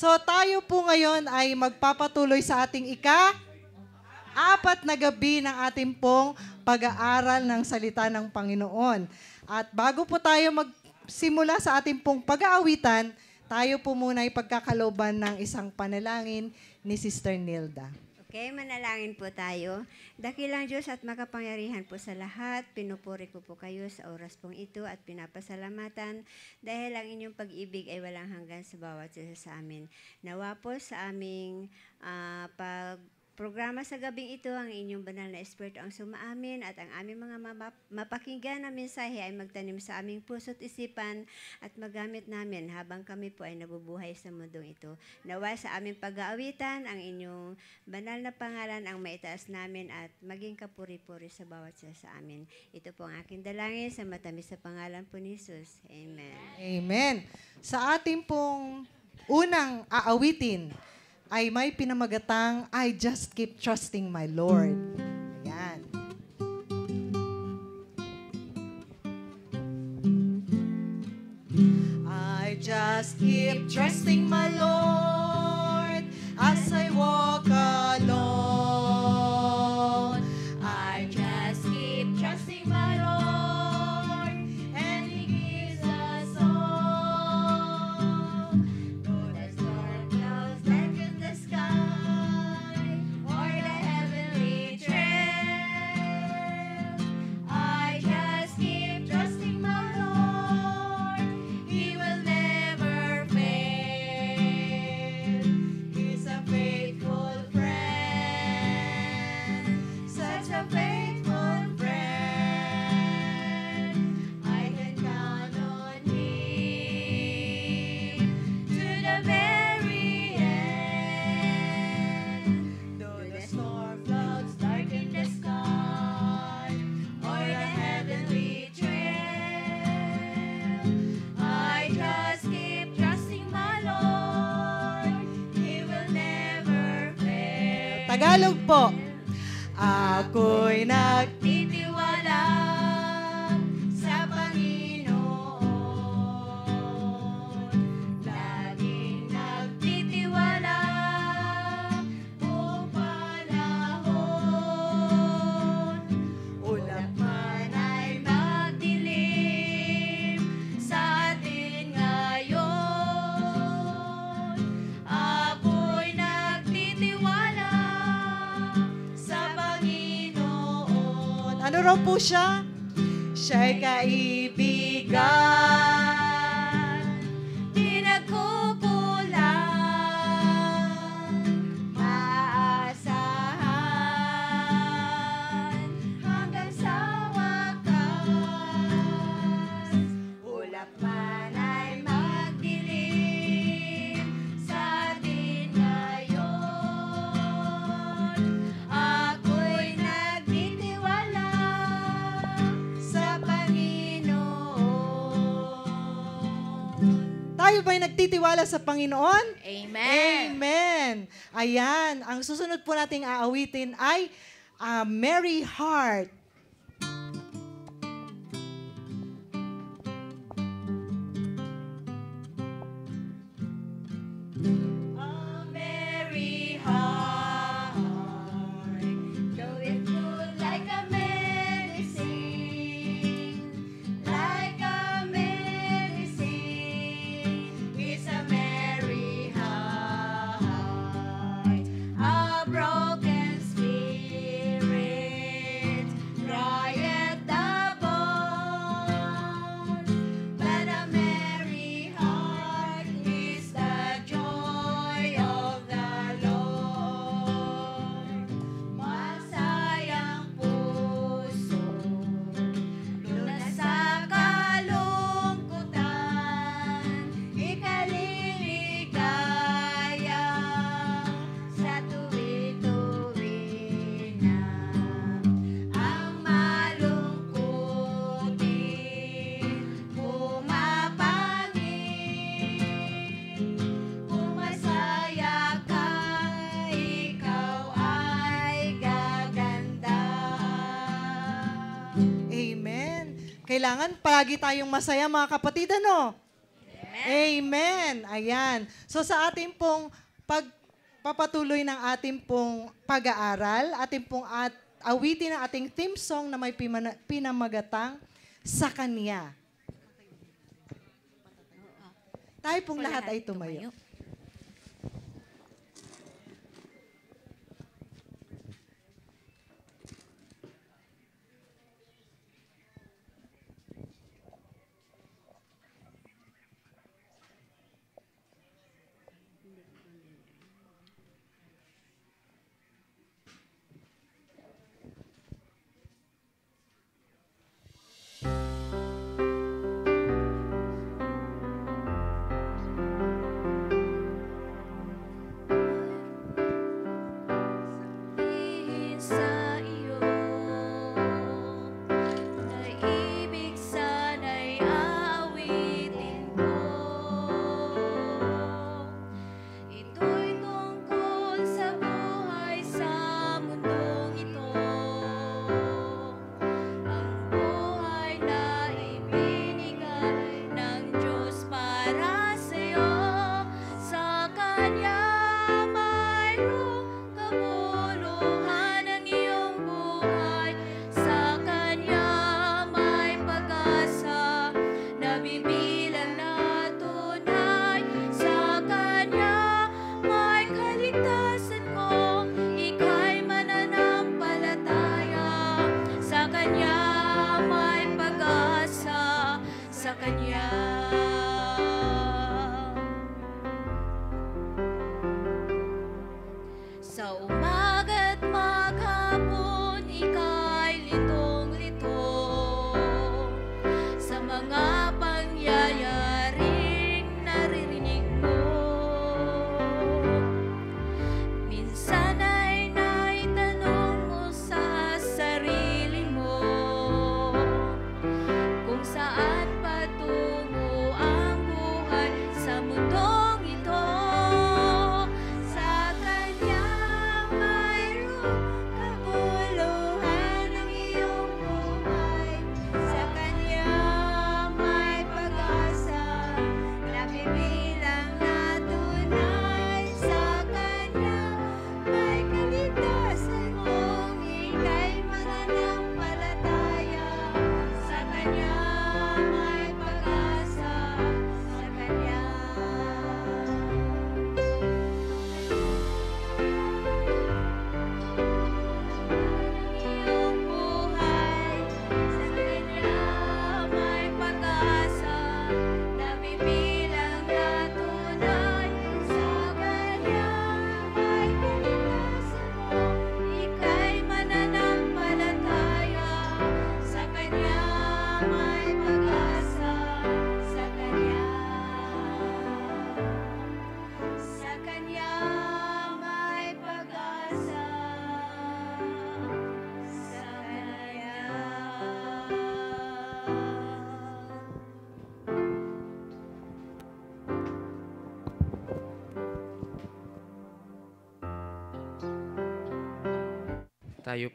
So tayo po ngayon ay magpapatuloy sa ating ika apat na gabi ng ating pong pag-aaral ng salita ng Panginoon. At bago po tayo magsimula sa ating pong pag-aawitan, tayo po muna ay pagkakaloban ng isang panalangin ni Sister Nilda. Okay, manalangin po tayo. Dakilang Diyos at makapangyarihan po sa lahat, pinupuri ko po kayo sa oras pong ito at pinapasalamatan dahil ang inyong pag-ibig ay walang hanggan sa bawat isa sa amin. Nawa po sa aming uh, pag programa sa gabing ito, ang inyong banal na espiritu ang sumaamin at ang aming mga map- mapakinggan na mensahe ay magtanim sa aming puso at isipan at magamit namin habang kami po ay nabubuhay sa mundong ito. Nawa sa aming pag-aawitan, ang inyong banal na pangalan ang maitaas namin at maging kapuri-puri sa bawat isa sa amin. Ito po ang aking dalangin sa matamis sa pangalan po ni Jesus. Amen. Amen. Sa ating pong unang aawitin, ay may pinamagatang I just keep trusting my Lord. Ayan. I just keep trusting my Lord as I walk along. Tagalog po. Ako'y nag araw po siya, siya'y kaibigan. ba'y nagtitiwala sa Panginoon? Amen. Amen. Ayan. Ang susunod po nating aawitin ay uh, ah, Merry Heart. lagi tayong masaya mga kapatid, ano? Amen. Amen. Ayan. So sa ating pong pagpapatuloy ng ating pong pag-aaral, ating pong at, awitin ang ating theme song na may pinamagatang sa Kanya. Tayo pong lahat ay tumayo.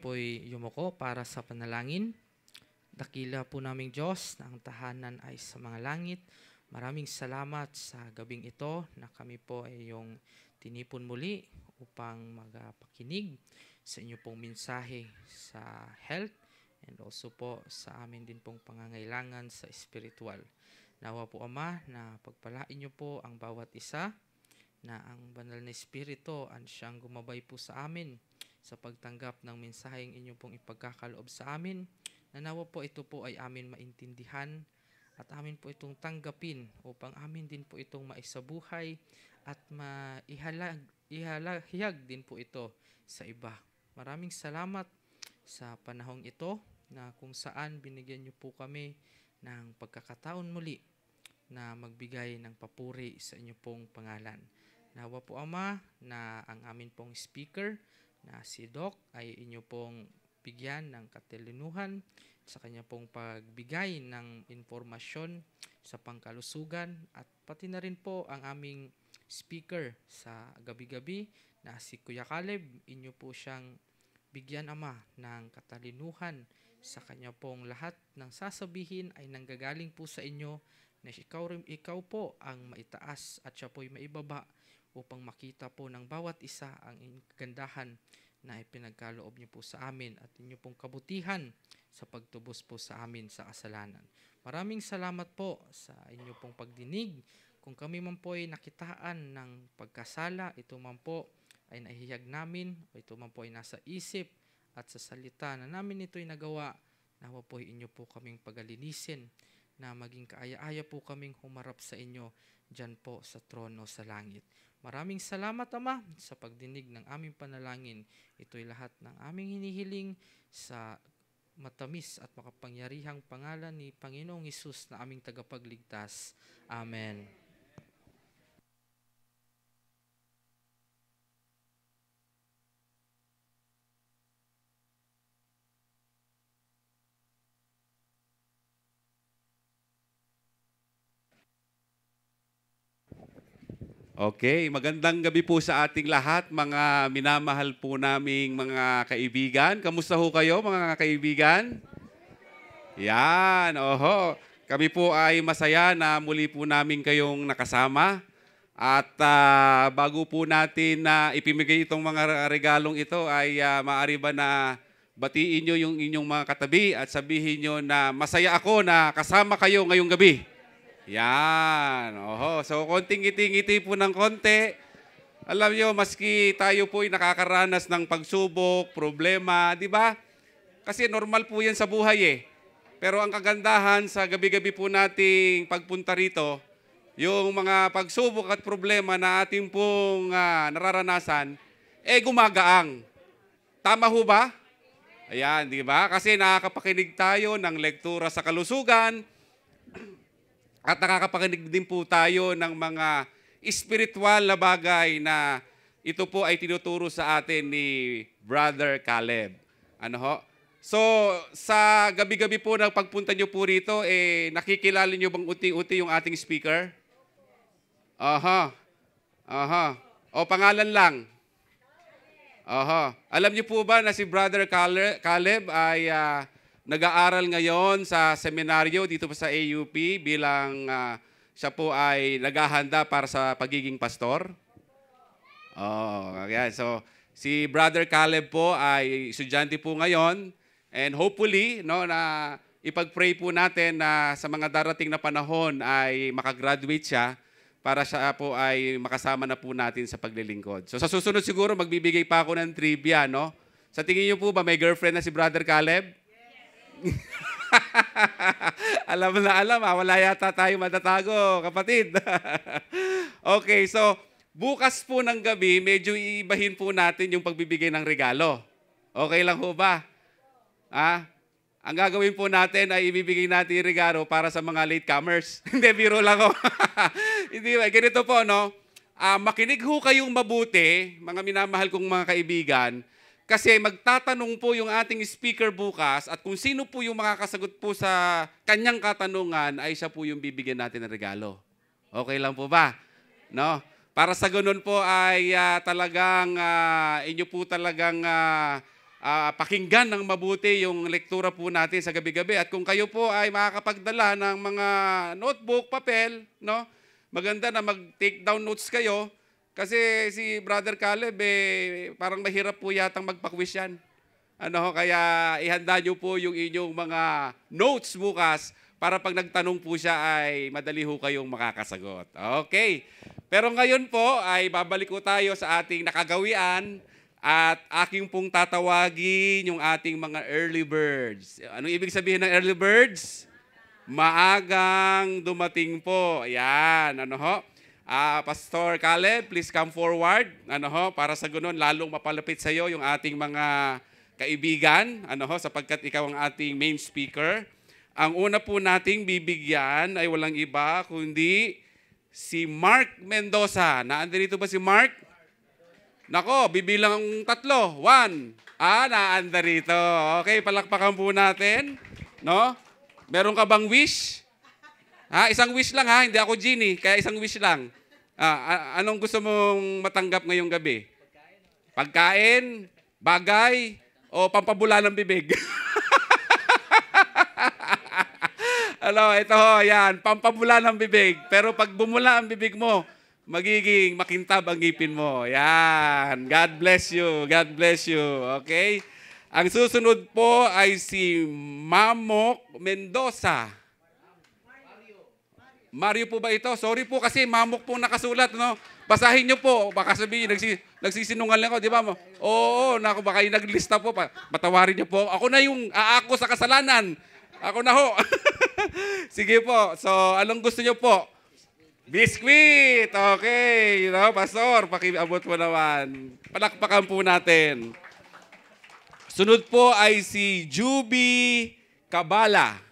po'y yumuko para sa panalangin. Dakila po naming Diyos na ang tahanan ay sa mga langit. Maraming salamat sa gabing ito na kami po ay yung tinipon muli upang magpakinig sa inyo pong mensahe sa health and also po sa amin din pong pangangailangan sa spiritual. Nawa po Ama na pagpalain niyo po ang bawat isa na ang banal na espiritu ang siyang gumabay po sa amin sa pagtanggap ng mensaheng inyo pong ipagkakaloob sa amin. Nanawa po ito po ay amin maintindihan at amin po itong tanggapin upang amin din po itong maisabuhay at maihalag, ihalahiyag din po ito sa iba. Maraming salamat sa panahong ito na kung saan binigyan niyo po kami ng pagkakataon muli na magbigay ng papuri sa inyo pong pangalan. Nawa po Ama na ang amin pong speaker na si Doc ay inyo pong bigyan ng katilinuhan sa kanya pong pagbigay ng informasyon sa pangkalusugan at pati na rin po ang aming speaker sa gabi-gabi na si Kuya Caleb. Inyo po siyang bigyan ama ng katalinuhan sa kanya pong lahat ng sasabihin ay nanggagaling po sa inyo na ikaw, ikaw po ang maitaas at siya po'y maibaba upang makita po ng bawat isa ang kagandahan na ipinagkaloob niyo po sa amin at inyo pong kabutihan sa pagtubos po sa amin sa kasalanan. Maraming salamat po sa inyo pong pagdinig. Kung kami man po ay nakitaan ng pagkasala, ito man po ay nahihiyag namin o ito man po ay nasa isip at sa salita na namin ito ay nagawa, nawa po inyo po kaming pagalinisin na maging kaaya-aya po kaming humarap sa inyo dyan po sa trono sa langit. Maraming salamat, Ama, sa pagdinig ng aming panalangin. Ito'y lahat ng aming hinihiling sa matamis at makapangyarihang pangalan ni Panginoong Isus na aming tagapagligtas. Amen. Okay, magandang gabi po sa ating lahat, mga minamahal po naming mga kaibigan. Kamusta ho kayo, mga kaibigan? Yan, oho. Kami po ay masaya na muli po namin kayong nakasama. At uh, bago po natin na uh, ipimigay itong mga regalong ito, ay uh, maaari ba na batiin nyo yung inyong mga katabi at sabihin nyo na masaya ako na kasama kayo ngayong gabi. Yan. Oho. So, konting ngiti-ngiti po ng konti. Alam nyo, maski tayo po ay nakakaranas ng pagsubok, problema, di ba? Kasi normal po yan sa buhay eh. Pero ang kagandahan sa gabi-gabi po nating pagpunta rito, yung mga pagsubok at problema na ating pong uh, nararanasan, eh gumagaang. Tama ho ba? Ayan, di ba? Kasi nakakapakinig tayo ng lektura sa kalusugan, at nakakapakinig din po tayo ng mga spiritual na bagay na ito po ay tinuturo sa atin ni Brother Caleb. Ano ho? So, sa gabi-gabi po ng pagpunta nyo po rito, eh, nakikilala nyo bang uti-uti yung ating speaker? Aha. Aha. O, pangalan lang. Aha. Alam nyo po ba na si Brother Caleb ay uh, nag-aaral ngayon sa seminaryo dito po sa AUP bilang uh, siya po ay naghahanda para sa pagiging pastor. Oh, okay. So, si Brother Caleb po ay estudyante po ngayon and hopefully no na ipagpray po natin na sa mga darating na panahon ay makagraduate siya para siya po ay makasama na po natin sa paglilingkod. So sa susunod siguro magbibigay pa ako ng trivia, no? Sa tingin niyo po ba may girlfriend na si Brother Caleb? alam na alam, ha? Ah. wala yata tayo matatago, kapatid. okay, so bukas po ng gabi, medyo iibahin po natin yung pagbibigay ng regalo. Okay lang ho ba? Ha? Ah, ang gagawin po natin ay ibibigay natin yung regalo para sa mga latecomers. Hindi, biro lang ho. Hindi, ganito po, no? Uh, makinig ho kayong mabuti, mga minamahal kong mga kaibigan, kasi magtatanong po yung ating speaker bukas at kung sino po yung makakasagot po sa kanyang katanungan ay siya po yung bibigyan natin ng regalo. Okay lang po ba? No? Para sa ganun po ay uh, talagang uh, inyo po talagang uh, uh, pakinggan ng mabuti yung lektura po natin sa gabi-gabi. At kung kayo po ay makakapagdala ng mga notebook, papel, no? maganda na mag-take down notes kayo kasi si Brother Caleb, eh, parang mahirap po yatang magpa-quiz yan. Ano, kaya ihanda nyo po yung inyong mga notes bukas para pag nagtanong po siya ay madali ho kayong makakasagot. Okay. Pero ngayon po ay babalik ko tayo sa ating nakagawian at aking pong tatawagin yung ating mga early birds. Anong ibig sabihin ng early birds? Maagang dumating po. Ayan, ano ho? Uh, Pastor Caleb, please come forward. Ano ho, para sa ganun, lalong mapalapit sa iyo yung ating mga kaibigan. Ano ho, sapagkat ikaw ang ating main speaker. Ang una po nating bibigyan ay walang iba kundi si Mark Mendoza. Naandirito ba si Mark? Nako, bibilang ang tatlo. One. Ah, naandirito. Okay, palakpakan po natin. No? Meron ka bang wish? Ha? Isang wish lang ha, hindi ako genie, kaya isang wish lang. Ah, anong gusto mong matanggap ngayong gabi? Pagkain, bagay, o pampabula ng bibig? Hello, ano, ito ho, yan, pampabula ng bibig. Pero pag bumula ang bibig mo, magiging makintab ang ngipin mo. Yan, God bless you, God bless you, okay? Ang susunod po ay si Mamok Mendoza. Mario po ba ito? Sorry po kasi mamok po nakasulat, no? Basahin niyo po. Baka sabihin, nagsi, nagsisinungaling ako, di ba? mo? Oo, nako, baka yung naglista po. patawarin niyo po. Ako na yung aako sa kasalanan. Ako na ho. Sige po. So, anong gusto niyo po? Biskwit! Okay. You Pastor, pakiabot mo naman. Palakpakan po natin. Sunod po ay si Juby Kabala.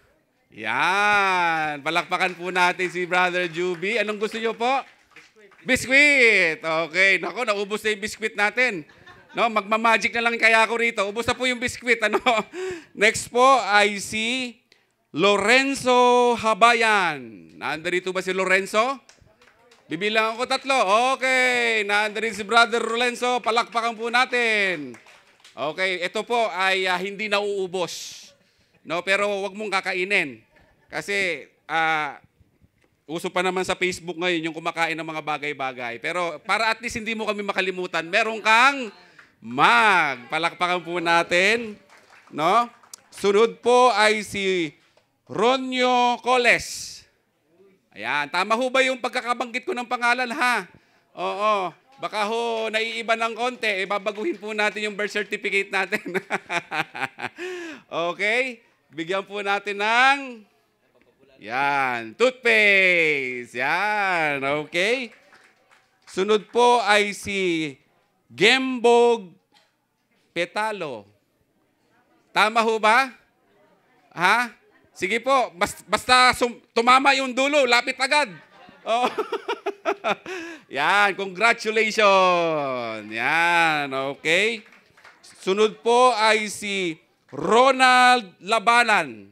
Yan. Palakpakan po natin si Brother Juby. Anong gusto niyo po? Biskwit. Okay. Nako, naubos na yung biskwit natin. No, magma-magic na lang kaya ako rito. Ubos na po yung biskwit. Ano? Next po ay si Lorenzo Habayan. Nandarito ba si Lorenzo? Bibilang ako tatlo. Okay. Nandarin si Brother Lorenzo. Palakpakan po natin. Okay. Ito po ay uh, hindi nauubos. No, pero wag mong kakainin. Kasi uh, uso pa naman sa Facebook ngayon yung kumakain ng mga bagay-bagay. Pero para at least hindi mo kami makalimutan, meron kang mag. Palakpakan po natin. No? Sunod po ay si Ronyo Coles. Ayan, tama ho ba yung pagkakabanggit ko ng pangalan ha? Oo, baka ho naiiba ng konti, e babaguhin po natin yung birth certificate natin. okay? Bigyan po natin ng... Yan, toothpaste. Yan, okay. Sunod po ay si Gembog Petalo. Tama ho ba? Ha? Sige po, basta, basta sum, tumama yung dulo, lapit agad. Oh. Yan, congratulations. Yan, okay. Sunod po ay si Ronald Labanan.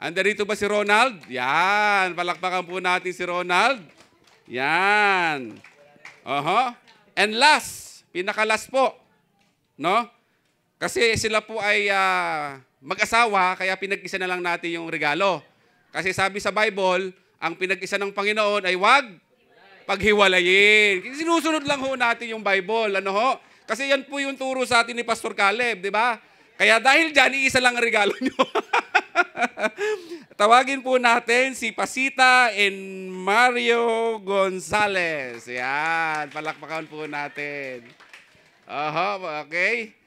Andarito ba si Ronald? Yan. Palakpakan po natin si Ronald. Yan. Oho. Uh-huh. And last, pinakalas po. No? Kasi sila po ay uh, mag-asawa, kaya pinag-isa na lang natin yung regalo. Kasi sabi sa Bible, ang pinag-isa ng Panginoon ay wag paghiwalayin. Sinusunod lang ho natin yung Bible. Ano ho? Kasi yan po yung turo sa atin ni Pastor Caleb, di ba? Kaya dahil dyan, iisa lang ang regalo nyo. Tawagin po natin si Pasita and Mario Gonzales. Yan, palakpakan po natin. Aha, okay.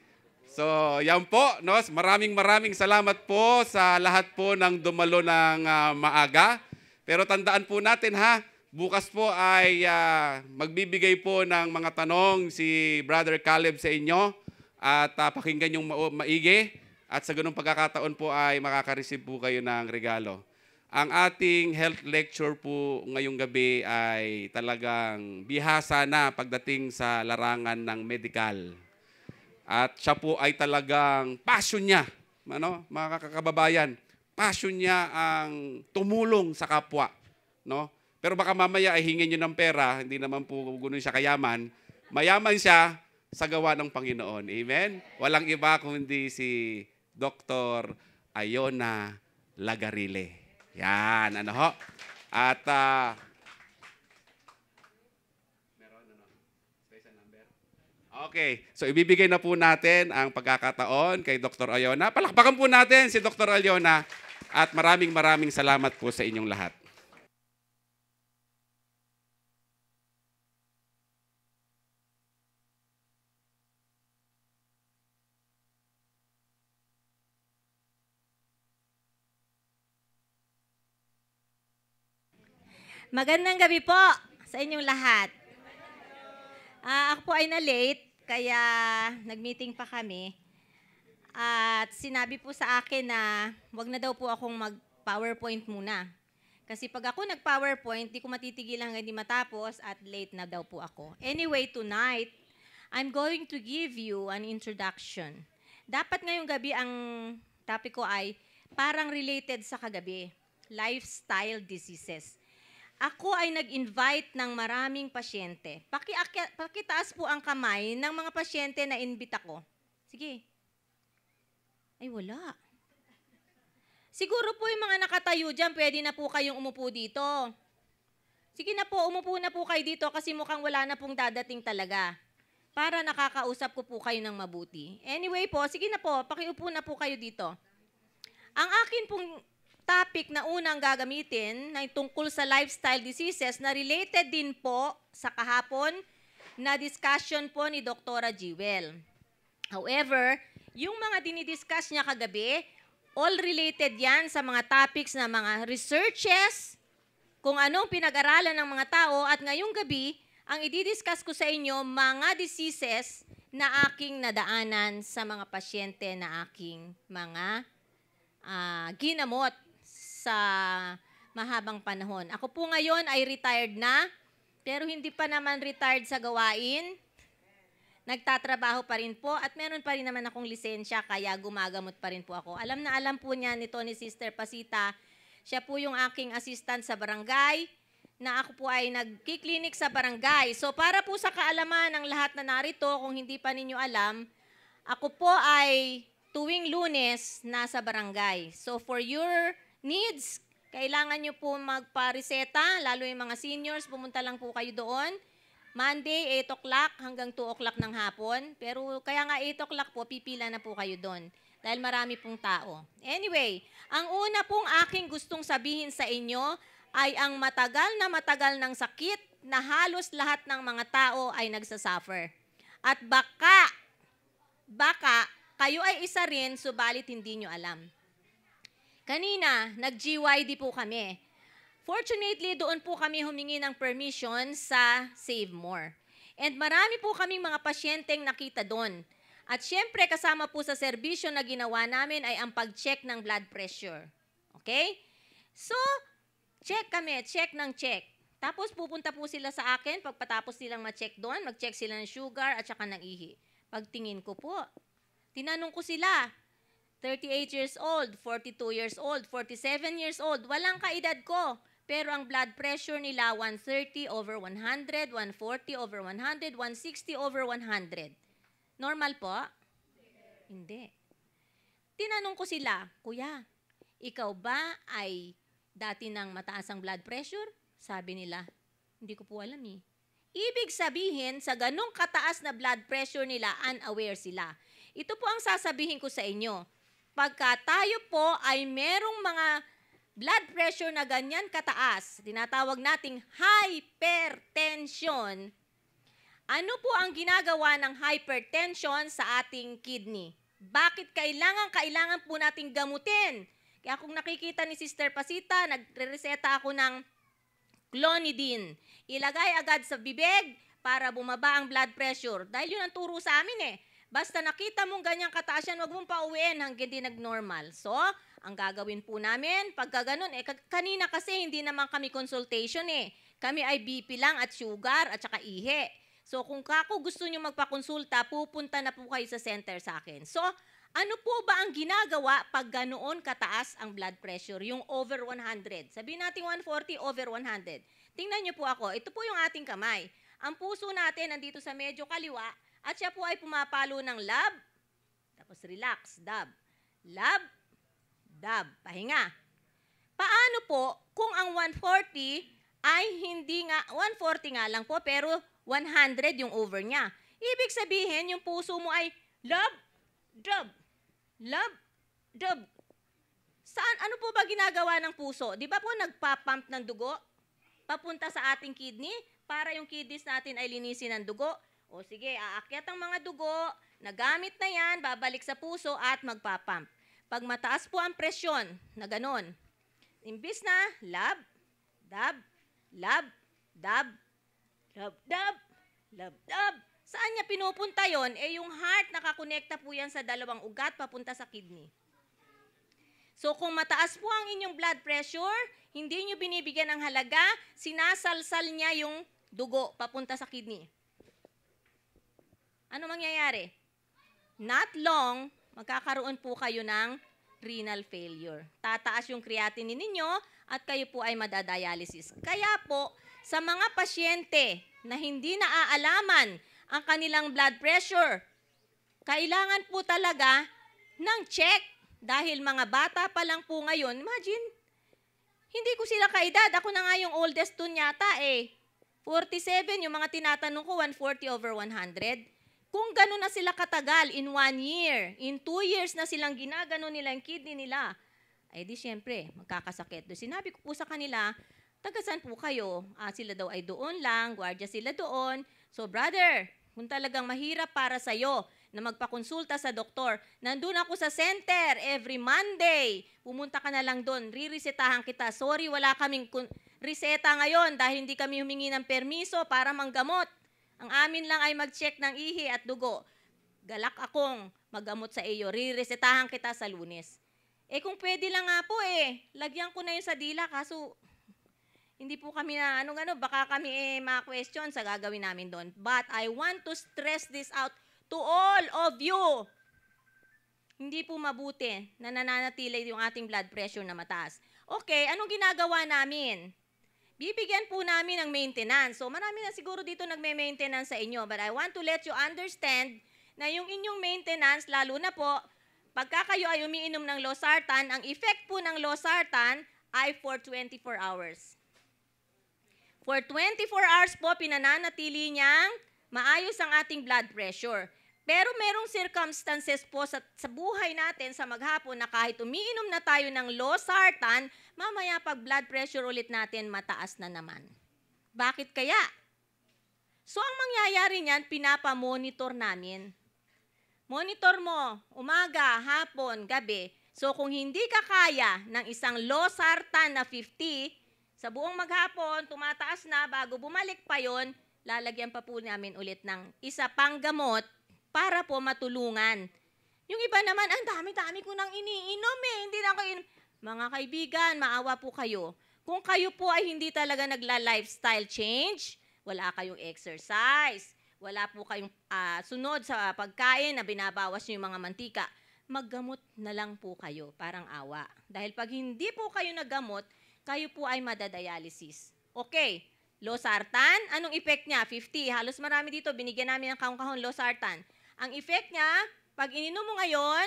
So, yan po. No? Maraming maraming salamat po sa lahat po ng dumalo ng uh, maaga. Pero tandaan po natin ha, bukas po ay uh, magbibigay po ng mga tanong si Brother Caleb sa inyo at uh, pakinggan yung ma- maigi at sa ganung pagkakataon po ay makaka-receive po kayo ng regalo. Ang ating health lecture po ngayong gabi ay talagang bihasa na pagdating sa larangan ng medical. At siya po ay talagang passion niya, ano, mga kakababayan. Passion niya ang tumulong sa kapwa. No? Pero baka mamaya ay hingin niyo ng pera, hindi naman po ganoon siya kayaman. Mayaman siya, sa gawa ng Panginoon. Amen? Walang iba kundi si Dr. Ayona Lagarile. Yan, ano ho? At uh, Okay, so ibibigay na po natin ang pagkakataon kay Dr. Ayona. Palakpakan po natin si Dr. Ayona at maraming maraming salamat po sa inyong lahat. Magandang gabi po sa inyong lahat. Uh, ako po ay na-late, kaya nag-meeting pa kami. At sinabi po sa akin na wag na daw po akong mag-PowerPoint muna. Kasi pag ako nag-PowerPoint, di ko matitigil hanggang di matapos at late na daw po ako. Anyway, tonight, I'm going to give you an introduction. Dapat ngayong gabi ang topic ko ay parang related sa kagabi, lifestyle diseases. Ako ay nag-invite ng maraming pasyente. Paki pakitaas po ang kamay ng mga pasyente na invite ko. Sige. Ay, wala. Siguro po yung mga nakatayo dyan, pwede na po kayong umupo dito. Sige na po, umupo na po kayo dito kasi mukhang wala na pong dadating talaga. Para nakakausap ko po kayo ng mabuti. Anyway po, sige na po, pakiupo na po kayo dito. Ang akin pong topic na unang gagamitin na tungkol sa lifestyle diseases na related din po sa kahapon na discussion po ni Dr. Jewel. However, yung mga dinidiscuss niya kagabi, all related yan sa mga topics na mga researches, kung anong pinag-aralan ng mga tao at ngayong gabi, ang ididiscuss ko sa inyo mga diseases na aking nadaanan sa mga pasyente na aking mga uh, ginamot sa mahabang panahon. Ako po ngayon ay retired na, pero hindi pa naman retired sa gawain. Nagtatrabaho pa rin po at meron pa rin naman akong lisensya kaya gumagamot pa rin po ako. Alam na alam po niya ni Tony Sister Pasita, siya po yung aking assistant sa barangay na ako po ay nagki-clinic sa barangay. So para po sa kaalaman ng lahat na narito, kung hindi pa ninyo alam, ako po ay tuwing lunes nasa barangay. So for your needs. Kailangan nyo po magpa-reseta, lalo yung mga seniors, pumunta lang po kayo doon. Monday, 8 o'clock hanggang 2 o'clock ng hapon. Pero kaya nga 8 o'clock po, pipila na po kayo doon. Dahil marami pong tao. Anyway, ang una pong aking gustong sabihin sa inyo ay ang matagal na matagal ng sakit na halos lahat ng mga tao ay nagsasuffer. At baka, baka, kayo ay isa rin, subalit hindi nyo alam. Kanina, nag-GYD po kami. Fortunately, doon po kami humingi ng permission sa Save More. And marami po kaming mga pasyenteng nakita doon. At syempre, kasama po sa serbisyo na ginawa namin ay ang pag-check ng blood pressure. Okay? So, check kami, check ng check. Tapos pupunta po sila sa akin, pagpatapos nilang ma-check doon, mag-check sila ng sugar at saka ng ihi. Pagtingin ko po, tinanong ko sila, 38 years old, 42 years old, 47 years old, walang kaedad ko. Pero ang blood pressure nila, 130 over 100, 140 over 100, 160 over 100. Normal po? Hindi. Tinanong ko sila, Kuya, ikaw ba ay dati nang mataas ang blood pressure? Sabi nila, hindi ko po alam eh. Ibig sabihin, sa ganong kataas na blood pressure nila, unaware sila. Ito po ang sasabihin ko sa inyo pagka tayo po ay merong mga blood pressure na ganyan kataas, tinatawag nating hypertension, ano po ang ginagawa ng hypertension sa ating kidney? Bakit kailangan, kailangan po nating gamutin? Kaya kung nakikita ni Sister Pasita, nagre-reseta ako ng clonidine. Ilagay agad sa bibig para bumaba ang blood pressure. Dahil yun ang turo sa amin eh Basta nakita mong ganyang kataas yan, huwag mong pauwiin hanggang di nag-normal. So, ang gagawin po namin, pagka ganun, eh, kanina kasi hindi naman kami consultation eh. Kami ay BP lang at sugar at saka ihe. So, kung kako gusto nyo magpakonsulta, pupunta na po kayo sa center sa akin. So, ano po ba ang ginagawa pag ganoon kataas ang blood pressure, yung over 100? Sabihin natin 140 over 100. Tingnan nyo po ako, ito po yung ating kamay. Ang puso natin nandito sa medyo kaliwa, at siya po ay pumapalo ng lab, tapos relax, dab. Lab, dab, pahinga. Paano po kung ang 140 ay hindi nga, 140 nga lang po, pero 100 yung over niya. Ibig sabihin, yung puso mo ay lab, dab, lab, dab. Saan, ano po ba ginagawa ng puso? Di ba po nagpapump ng dugo? Papunta sa ating kidney para yung kidneys natin ay linisin ng dugo o sige, aakyat ang mga dugo, nagamit na yan, babalik sa puso at magpapump. Pag mataas po ang presyon na ganun, imbis na lab, dab, lab, dab, lab, dab, lab, dab, saan niya pinupunta yon? Eh yung heart, nakakonekta po yan sa dalawang ugat papunta sa kidney. So kung mataas po ang inyong blood pressure, hindi niyo binibigyan ng halaga, sinasalsal niya yung dugo papunta sa kidney ano mangyayari? Not long, magkakaroon po kayo ng renal failure. Tataas yung creatinine ninyo at kayo po ay madadialysis. Kaya po, sa mga pasyente na hindi naaalaman ang kanilang blood pressure, kailangan po talaga ng check dahil mga bata pa lang po ngayon, imagine, hindi ko sila kaedad. Ako na nga yung oldest dun yata eh. 47, yung mga tinatanong ko, 140 over 100. Kung gano'n na sila katagal, in one year, in two years na silang ginagano nila yung kidney nila, ay di syempre, magkakasakit. Do, sinabi ko po sa kanila, tagasan po kayo. Ah, sila daw ay doon lang, gwardiya sila doon. So brother, kung talagang mahirap para sa'yo na magpakonsulta sa doktor, nandun ako sa center every Monday. Pumunta ka na lang doon, ririsetahan kita. Sorry, wala kaming reseta ngayon dahil hindi kami humingi ng permiso para manggamot. Ang amin lang ay mag-check ng ihi at dugo. Galak akong magamot sa iyo. Riresetahan kita sa lunes. Eh kung pwede lang nga po eh, lagyan ko na yun sa dila kaso hindi po kami na ano ano baka kami eh ma-question sa gagawin namin doon. But I want to stress this out to all of you. Hindi po mabuti na nananatili yung ating blood pressure na mataas. Okay, anong ginagawa namin? bibigyan po namin ng maintenance. So marami na siguro dito nagme-maintenance sa inyo. But I want to let you understand na yung inyong maintenance, lalo na po, pagka kayo ay umiinom ng losartan, ang effect po ng losartan ay for 24 hours. For 24 hours po, pinananatili niyang maayos ang ating blood pressure. Pero merong circumstances po sa, sa buhay natin sa maghapon na kahit umiinom na tayo ng losartan, Mamaya pag blood pressure ulit natin, mataas na naman. Bakit kaya? So ang mangyayari niyan, pinapamonitor namin. Monitor mo, umaga, hapon, gabi. So kung hindi ka kaya ng isang losartan na 50, sa buong maghapon, tumataas na, bago bumalik pa yon, lalagyan pa po namin ulit ng isa pang gamot para po matulungan. Yung iba naman, ang dami-dami ko nang iniinom eh, hindi na ako inom. Mga kaibigan, maawa po kayo. Kung kayo po ay hindi talaga nagla-lifestyle change, wala kayong exercise, wala po kayong uh, sunod sa pagkain na binabawas niyo yung mga mantika, maggamot na lang po kayo, parang awa. Dahil pag hindi po kayo naggamot, kayo po ay madadialysis. Okay, losartan, anong effect niya? 50, halos marami dito, binigyan namin ng kahon-kahon losartan. Ang effect niya, pag ininom mo ngayon,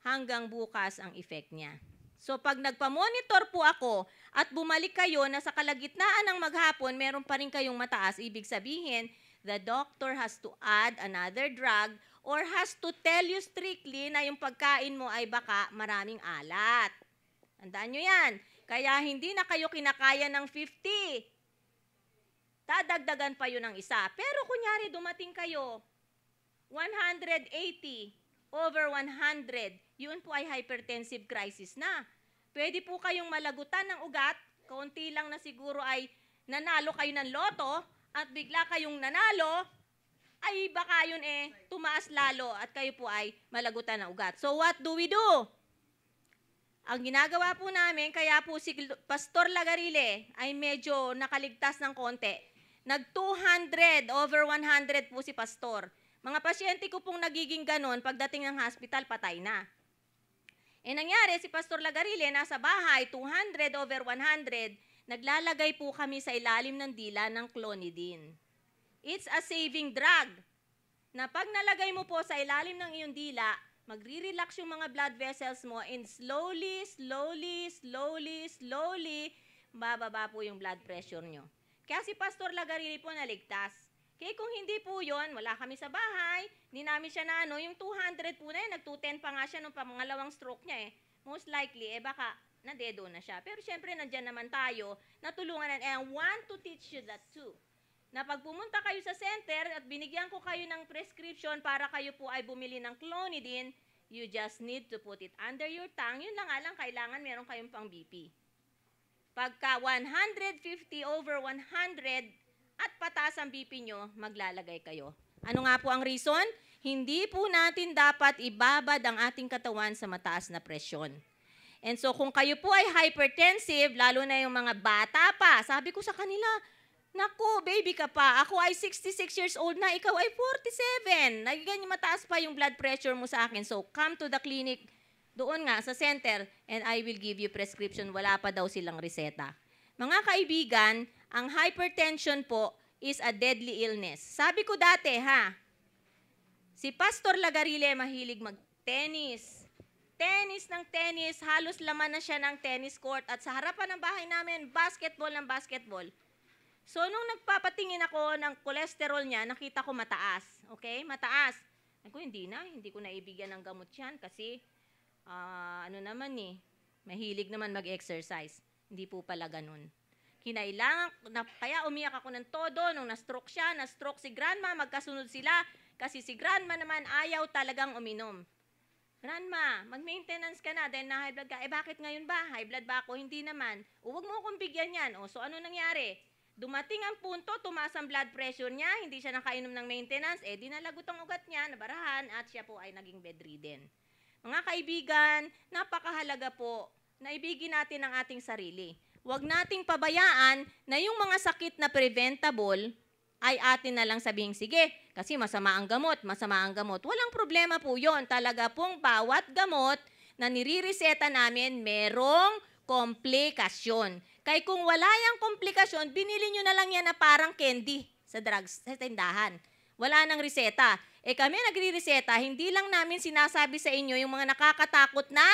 hanggang bukas ang effect niya. So pag nagpa-monitor po ako at bumalik kayo na sa kalagitnaan ng maghapon, meron pa rin kayong mataas, ibig sabihin, the doctor has to add another drug or has to tell you strictly na yung pagkain mo ay baka maraming alat. Tandaan nyo yan. Kaya hindi na kayo kinakaya ng 50. Dadagdagan pa yun ng isa. Pero kunyari dumating kayo, 180 over 100 yun po ay hypertensive crisis na. Pwede po kayong malagutan ng ugat, konti lang na siguro ay nanalo kayo ng loto, at bigla kayong nanalo, ay baka yun eh, tumaas lalo at kayo po ay malagutan ng ugat. So what do we do? Ang ginagawa po namin, kaya po si Pastor Lagarile ay medyo nakaligtas ng konti. Nag 200, over 100 po si Pastor. Mga pasyente ko pong nagiging ganon, pagdating ng hospital, patay na. Eh nangyari, si Pastor Lagarile, nasa bahay, 200 over 100, naglalagay po kami sa ilalim ng dila ng clonidine. It's a saving drug na pag nalagay mo po sa ilalim ng iyong dila, magre-relax yung mga blood vessels mo and slowly, slowly, slowly, slowly, bababa po yung blood pressure nyo. Kaya si Pastor Lagarile po naligtas. Okay, kung hindi po yon, wala kami sa bahay, hindi namin siya na ano, yung 200 po na yun, nag-210 pa nga siya nung pangalawang stroke niya eh. Most likely, eh baka nadedo na siya. Pero syempre, nandyan naman tayo, natulungan na, and I want to teach you that too. Na pag pumunta kayo sa center at binigyan ko kayo ng prescription para kayo po ay bumili ng clonidine, you just need to put it under your tongue. Yun lang nga kailangan meron kayong pang BP. Pagka 150 over 100, at pataas ang BP nyo, maglalagay kayo. Ano nga po ang reason? Hindi po natin dapat ibabad ang ating katawan sa mataas na presyon. And so kung kayo po ay hypertensive, lalo na yung mga bata pa, sabi ko sa kanila, Naku, baby ka pa. Ako ay 66 years old na, ikaw ay 47. Nagiging mataas pa yung blood pressure mo sa akin. So, come to the clinic doon nga sa center and I will give you prescription. Wala pa daw silang reseta. Mga kaibigan, ang hypertension po is a deadly illness. Sabi ko dati, ha? Si Pastor Lagarile mahilig mag-tennis. Tennis ng tennis, halos laman na siya ng tennis court. At sa harapan ng bahay namin, basketball ng basketball. So, nung nagpapatingin ako ng cholesterol niya, nakita ko mataas. Okay? Mataas. Ako, hindi na. Hindi ko naibigyan ng gamot yan kasi, uh, ano naman eh, mahilig naman mag-exercise. Hindi po pala ganun. Kinailangan, na, kaya umiyak ako ng todo nung na-stroke siya, na-stroke si grandma, magkasunod sila, kasi si grandma naman ayaw talagang uminom. Grandma, mag-maintenance ka na dahil na-high blood ka. Eh bakit ngayon ba? High blood ba ako? Hindi naman. O huwag mo akong bigyan yan. O so ano nangyari? Dumating ang punto, tumaas ang blood pressure niya, hindi siya nakainom ng maintenance, eh di ang ugat niya, nabarahan, at siya po ay naging bedridden. Mga kaibigan, napakahalaga po na ibigin natin ang ating sarili. Huwag nating pabayaan na yung mga sakit na preventable ay atin na lang sabihing, sige, kasi masama ang gamot, masama ang gamot. Walang problema po yon Talaga pong bawat gamot na niririseta namin, merong komplikasyon. Kaya kung wala yung komplikasyon, binili nyo na lang yan na parang candy sa drugs, sa tindahan. Wala nang reseta. Eh kami nagre-reseta, hindi lang namin sinasabi sa inyo yung mga nakakatakot na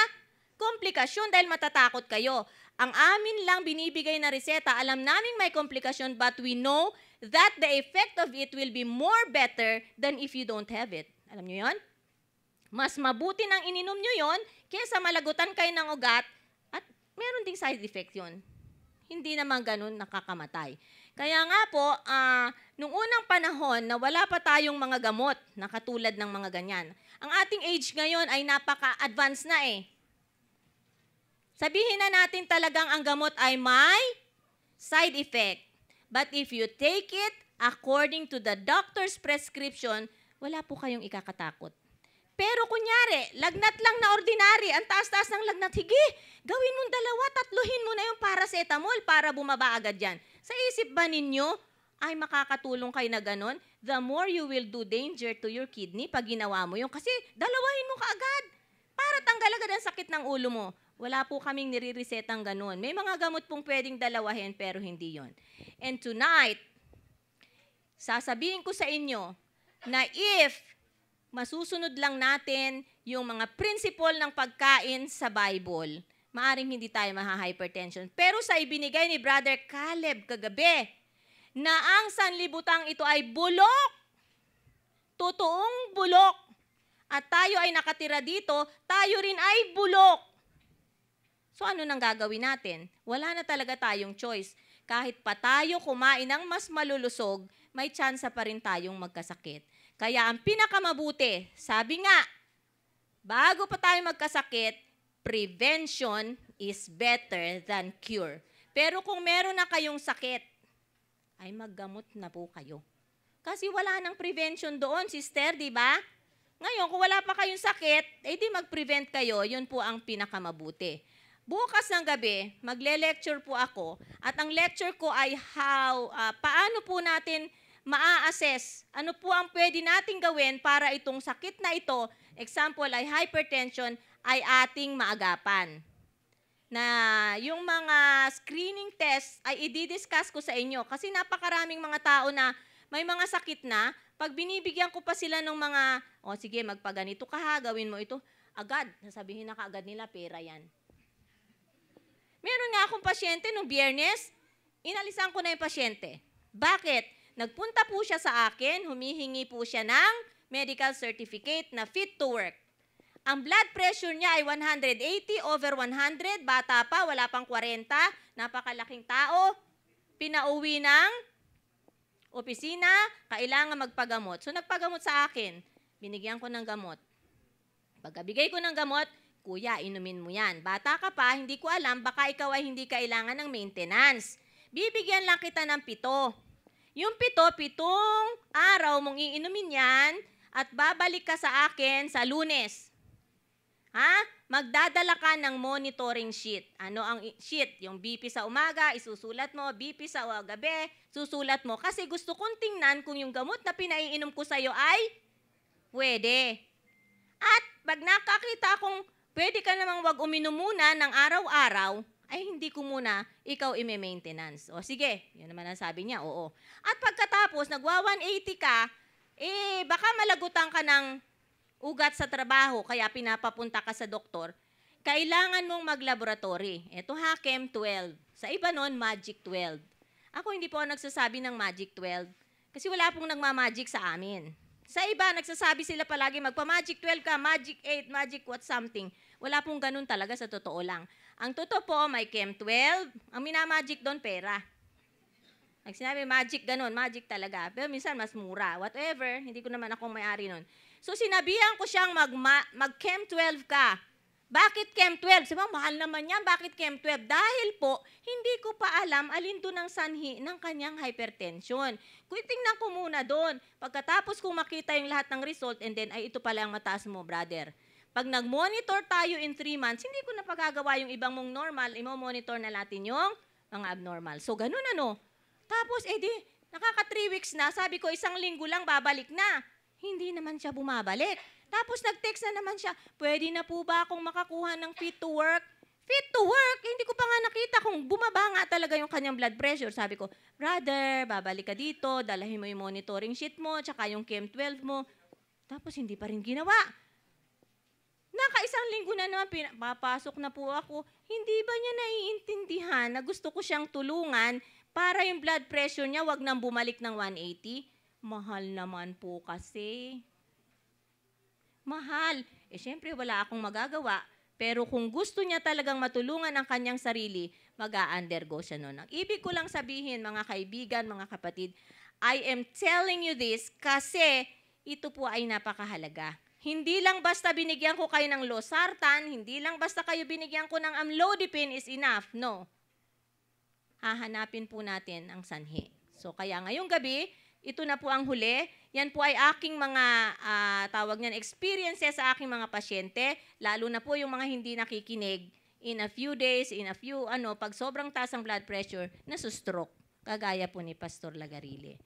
komplikasyon dahil matatakot kayo. Ang amin lang binibigay na reseta, alam namin may komplikasyon but we know that the effect of it will be more better than if you don't have it. Alam nyo yon? Mas mabuti nang ininom nyo yon kesa malagutan kayo ng ugat at meron ding side effect yon. Hindi naman ganun nakakamatay. Kaya nga po, uh, nung unang panahon na wala pa tayong mga gamot na katulad ng mga ganyan, ang ating age ngayon ay napaka-advanced na eh. Sabihin na natin talagang ang gamot ay may side effect. But if you take it according to the doctor's prescription, wala po kayong ikakatakot. Pero kunyari, lagnat lang na ordinary, ang taas-taas ng lagnat, higi, gawin mong dalawa, tatluhin mo na yung paracetamol para bumaba agad yan. Sa isip ba ninyo, ay makakatulong kayo na ganun, the more you will do danger to your kidney pag ginawa mo yun. Kasi dalawahin mo kaagad para tanggal agad ang sakit ng ulo mo. Wala po kaming niriresetang ganun. May mga gamot pong pwedeng dalawahin pero hindi yon. And tonight, sasabihin ko sa inyo na if masusunod lang natin yung mga principle ng pagkain sa Bible, maaring hindi tayo maha-hypertension. Pero sa ibinigay ni Brother Caleb kagabi, na ang sanlibutan ito ay bulok, totoong bulok, at tayo ay nakatira dito, tayo rin ay bulok. So ano nang gagawin natin? Wala na talaga tayong choice. Kahit pa tayo kumain ng mas malulusog, may tsansa pa rin tayong magkasakit. Kaya ang pinakamabuti, sabi nga, bago pa tayo magkasakit, prevention is better than cure. Pero kung meron na kayong sakit, ay maggamot na po kayo. Kasi wala nang prevention doon, sister, di ba? Ngayon, kung wala pa kayong sakit, edi eh, mag-prevent kayo, yun po ang pinakamabuti. Bukas ng gabi, magle-lecture po ako at ang lecture ko ay how, uh, paano po natin maa-assess ano po ang pwede nating gawin para itong sakit na ito, example ay hypertension, ay ating maagapan. Na yung mga screening test ay i-discuss ko sa inyo kasi napakaraming mga tao na may mga sakit na, pag binibigyan ko pa sila ng mga, o oh, sige, magpaganito ka ha, gawin mo ito, agad, nasabihin na kaagad nila, pera yan. Meron nga akong pasyente nung biyernes, inalisan ko na yung pasyente. Bakit? Nagpunta po siya sa akin, humihingi po siya ng medical certificate na fit to work. Ang blood pressure niya ay 180 over 100, bata pa, wala pang 40, napakalaking tao, pinauwi ng opisina, kailangan magpagamot. So nagpagamot sa akin, binigyan ko ng gamot. Pagkabigay ko ng gamot, Kuya, inumin mo yan. Bata ka pa, hindi ko alam, baka ikaw ay hindi kailangan ng maintenance. Bibigyan lang kita ng pito. Yung pito, pitong araw mong iinumin yan at babalik ka sa akin sa lunes. Ha? Magdadala ka ng monitoring sheet. Ano ang sheet? Yung BP sa umaga, isusulat mo. BP sa gabi, susulat mo. Kasi gusto kong tingnan kung yung gamot na pinaiinom ko sa'yo ay pwede. At pag nakakita akong pwede ka namang wag uminom muna ng araw-araw, ay hindi ko muna ikaw i-maintenance. O sige, yun naman ang sabi niya, oo. At pagkatapos, nagwa 180 ka, eh baka malagutan ka ng ugat sa trabaho, kaya pinapapunta ka sa doktor, kailangan mong maglaboratory. laboratory Ito Hakem 12. Sa iba nun, Magic 12. Ako hindi po ako nagsasabi ng Magic 12 kasi wala pong nagmamagic sa amin. Sa iba, nagsasabi sila palagi, magpa-magic 12 ka, magic 8, magic what something. Wala pong ganun talaga sa totoo lang. Ang totoo po, may Chem 12, ang minamagic doon, pera. Pag sinabi magic ganun, magic talaga. Pero minsan mas mura. Whatever, hindi ko naman ako may-ari noon. So sinabihan ko siyang mag, mag Chem 12 ka. Bakit Chem 12? Sabi mahal naman yan. Bakit Chem 12? Dahil po, hindi ko pa alam alin doon ang sanhi ng kanyang hypertension. Tingnan ko muna doon. Pagkatapos kung makita yung lahat ng result and then, ay ito pala ang mataas mo, brother. Pag nag-monitor tayo in 3 months, hindi ko na napagagawa yung ibang mong normal, imo-monitor na natin yung mga abnormal. So, ganun ano. Tapos, edi, eh, nakaka 3 weeks na, sabi ko, isang linggo lang, babalik na. Hindi naman siya bumabalik. Tapos, nag-text na naman siya, pwede na po ba akong makakuha ng fit to work? fit to work. Eh, hindi ko pa nga nakita kung bumaba nga talaga yung kanyang blood pressure. Sabi ko, brother, babalik ka dito, dalahin mo yung monitoring sheet mo, tsaka yung chem 12 mo. Tapos hindi pa rin ginawa. Nakaisang linggo na naman, papasok na po ako. Hindi ba niya naiintindihan na gusto ko siyang tulungan para yung blood pressure niya wag nang bumalik ng 180? Mahal naman po kasi. Mahal. Eh, syempre, wala akong magagawa pero kung gusto niya talagang matulungan ang kanyang sarili, mag-undergo siya noon. Ang ibig ko lang sabihin, mga kaibigan, mga kapatid, I am telling you this kasi ito po ay napakahalaga. Hindi lang basta binigyan ko kayo ng losartan, hindi lang basta kayo binigyan ko ng amlodipine is enough. No. Hahanapin po natin ang sanhi. So kaya ngayong gabi, ito na po ang huli. Yan po ay aking mga uh, tawag niyan experiences sa aking mga pasyente, lalo na po yung mga hindi nakikinig in a few days, in a few ano, pag sobrang taas ang blood pressure, nasustroke, kagaya po ni Pastor Lagarile.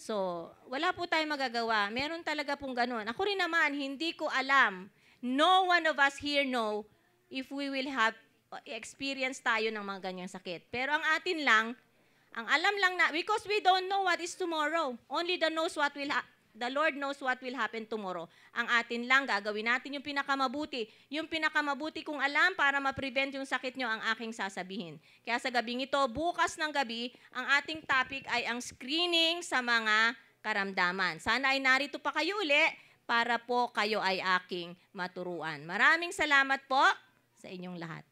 So, wala po tayong magagawa. Meron talaga pong ganun. Ako rin naman, hindi ko alam. No one of us here know if we will have experience tayo ng mga ganyang sakit. Pero ang atin lang, ang alam lang na, because we don't know what is tomorrow. Only the knows what will The Lord knows what will happen tomorrow. Ang atin lang, gagawin natin yung pinakamabuti. Yung pinakamabuti kung alam para ma-prevent yung sakit nyo ang aking sasabihin. Kaya sa gabing ito, bukas ng gabi, ang ating topic ay ang screening sa mga karamdaman. Sana ay narito pa kayo uli para po kayo ay aking maturuan. Maraming salamat po sa inyong lahat.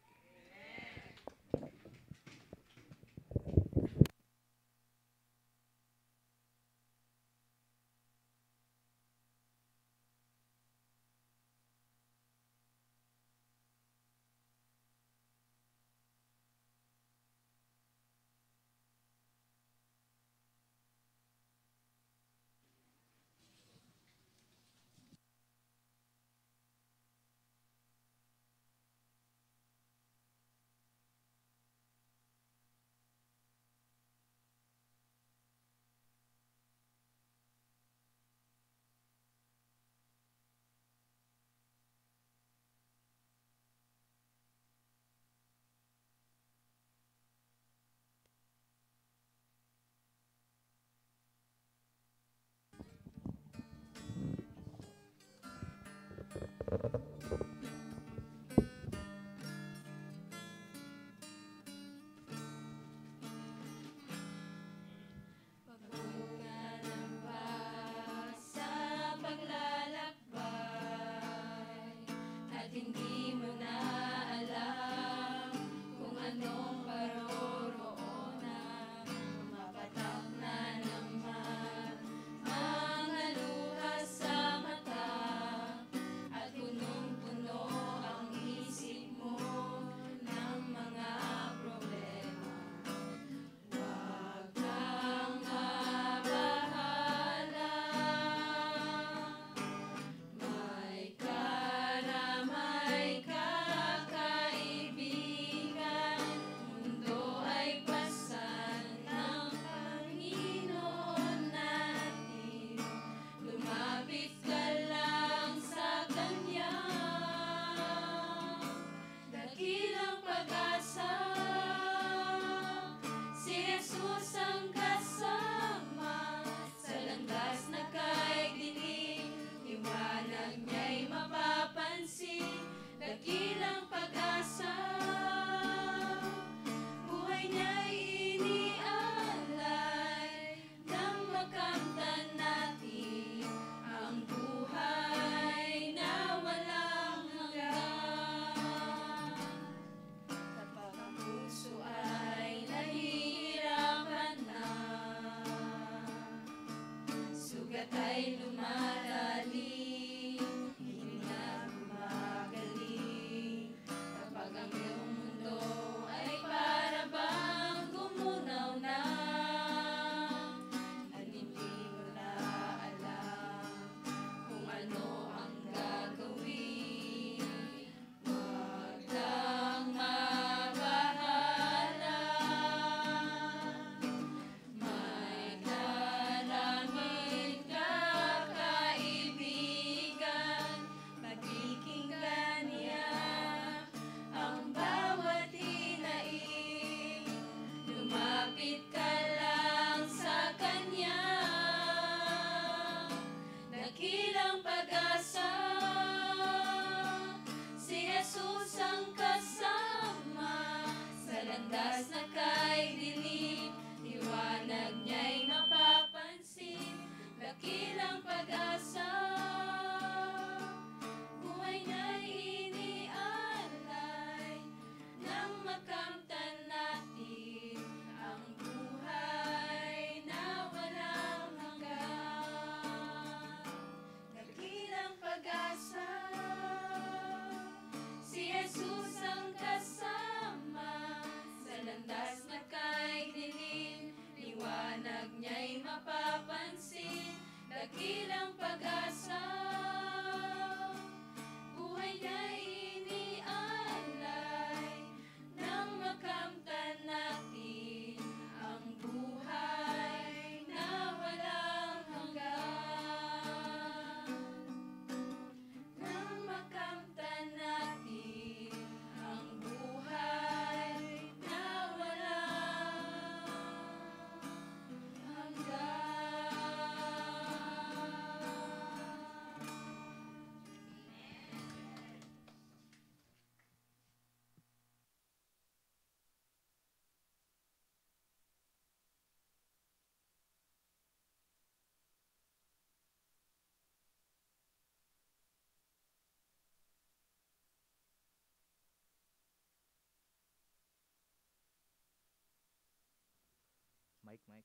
mic,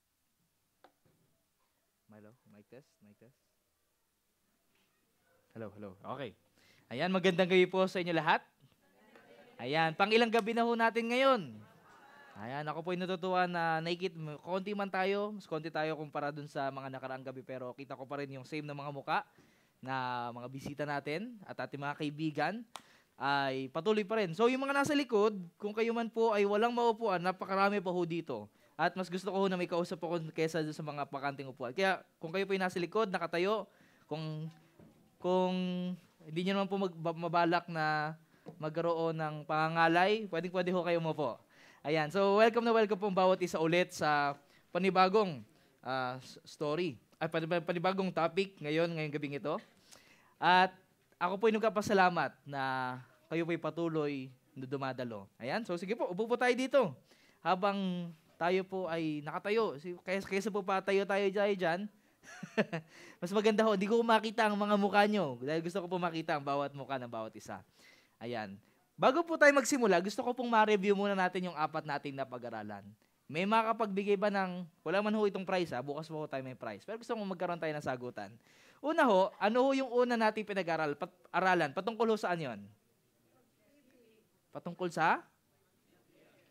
mic. Hello, mic test, mic test. Hello, hello. Okay. Ayan, magandang gabi po sa inyo lahat. Ayan, pang ilang gabi na ho natin ngayon. Ayan, ako po ay natutuwa na naikit, konti man tayo, mas konti tayo kumpara dun sa mga nakaraang gabi, pero kita ko pa rin yung same na mga muka na mga bisita natin at ating mga kaibigan ay patuloy pa rin. So yung mga nasa likod, kung kayo man po ay walang maupuan, napakarami pa ho dito. At mas gusto ko na may kausap ako kaysa sa mga pakanting upuan. Kaya kung kayo po yung nasa likod, nakatayo, kung kung hindi niyo naman po mag, mabalak na magkaroon ng pangangalay, pwedeng pwede ho kayo mo po. Ayan, so welcome na welcome po bawat isa ulit sa panibagong uh, story. Ay, panibagong topic ngayon, ngayong gabing ito. At ako po yung nagpapasalamat na kayo po'y patuloy na dumadalo. Ayan, so sige po, upo po tayo dito. Habang tayo po ay nakatayo. Kaysa, kaysa po pa tayo tayo dyan, mas maganda ho, hindi ko makita ang mga mukha nyo. Dahil gusto ko po makita ang bawat mukha ng bawat isa. Ayan. Bago po tayo magsimula, gusto ko pong ma-review muna natin yung apat nating napag-aralan. May makapagbigay ba ng, wala man ho itong prize ha, bukas po tayo may prize. Pero gusto kong magkaroon tayo ng sagutan. Una ho, ano ho yung una nating pinag-aralan? Pat, patungkol ho saan yon? Patungkol sa?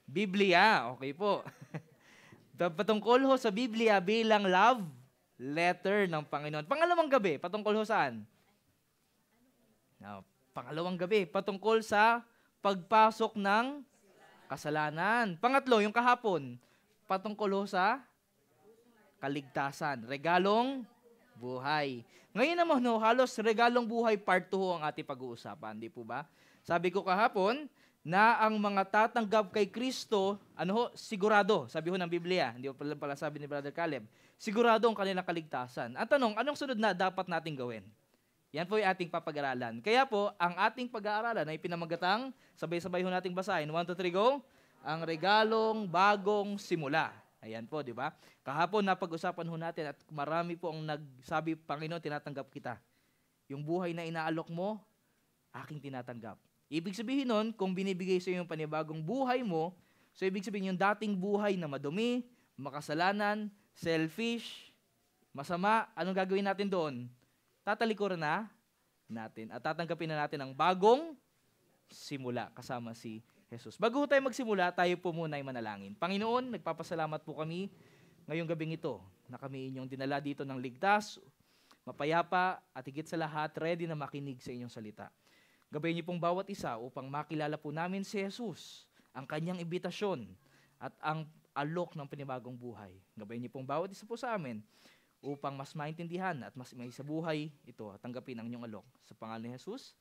Biblia, okay po. patungkol ho sa Biblia bilang love letter ng Panginoon. Pangalawang gabi, patungkol ho saan? Now, pangalawang gabi, patungkol sa pagpasok ng kasalanan. Pangatlo, yung kahapon, patungkol ho sa kaligtasan, regalong buhay. Ngayon naman, no, halos regalong buhay part 2 ang ating pag-uusapan, di po ba? Sabi ko kahapon, na ang mga tatanggap kay Kristo, ano ho, sigurado, sabi ho ng Biblia, hindi ho pala, pala sabi ni Brother Caleb, sigurado ang kanilang kaligtasan. At tanong, anong sunod na dapat nating gawin? Yan po yung ating papag-aralan. Kaya po, ang ating pag-aaralan ay pinamagatang, sabay-sabay ho nating basahin. 1, 2, 3, go! Ang regalong bagong simula. Ayan po, di ba? Kahapon, napag-usapan ho natin at marami po ang nagsabi, Panginoon, tinatanggap kita. Yung buhay na inaalok mo, aking tinatanggap Ibig sabihin nun, kung binibigay sa iyo yung panibagong buhay mo, so ibig sabihin yung dating buhay na madumi, makasalanan, selfish, masama, anong gagawin natin doon? Tatalikuran na natin at tatanggapin na natin ang bagong simula kasama si Jesus. Bago tayo magsimula, tayo po muna ay manalangin. Panginoon, nagpapasalamat po kami ngayong gabing ito na kami inyong dinala dito ng ligtas, mapayapa at higit sa lahat, ready na makinig sa inyong salita. Gabayin niyo pong bawat isa upang makilala po namin si Jesus, ang kanyang imbitasyon at ang alok ng panibagong buhay. Gabayin niyo pong bawat isa po sa amin upang mas maintindihan at mas may sa buhay ito at tanggapin ang inyong alok. Sa pangalan ni Jesus,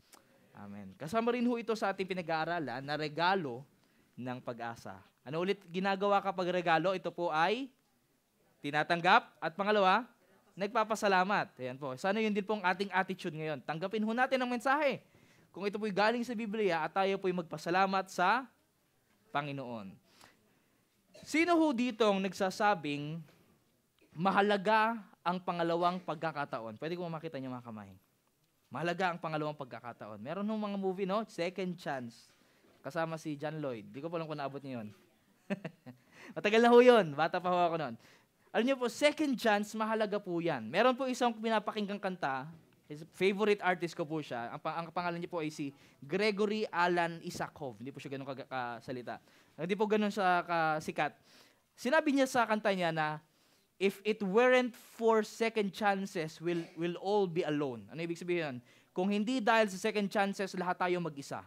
Amen. Kasama rin ho ito sa ating pinag-aaralan na regalo ng pag-asa. Ano ulit ginagawa kapag regalo? Ito po ay tinatanggap at pangalawa, nagpapasalamat. Ayan po. Sana yun din pong ating attitude ngayon. Tanggapin ho natin ang mensahe kung ito po'y galing sa Biblia at tayo po'y magpasalamat sa Panginoon. Sino ho dito ang nagsasabing mahalaga ang pangalawang pagkakataon? Pwede ko makita niyo mga kamay. Mahalaga ang pangalawang pagkakataon. Meron ng mga movie, no? Second Chance. Kasama si John Lloyd. Di ko pa lang kung naabot niyo yun. Matagal na ho yun. Bata pa ho ako noon. Alam niyo po, second chance, mahalaga po yan. Meron po isang pinapakinggang kanta His favorite artist ko po siya. Ang, ang pangalan niya po ay si Gregory Alan Isakov. Hindi po siya ganun kasalita. Hindi po ganun siya kasikat. Sinabi niya sa kanta niya na, If it weren't for second chances, we'll, we'll all be alone. Ano ibig sabihin nun? Kung hindi dahil sa second chances, lahat tayo mag-isa.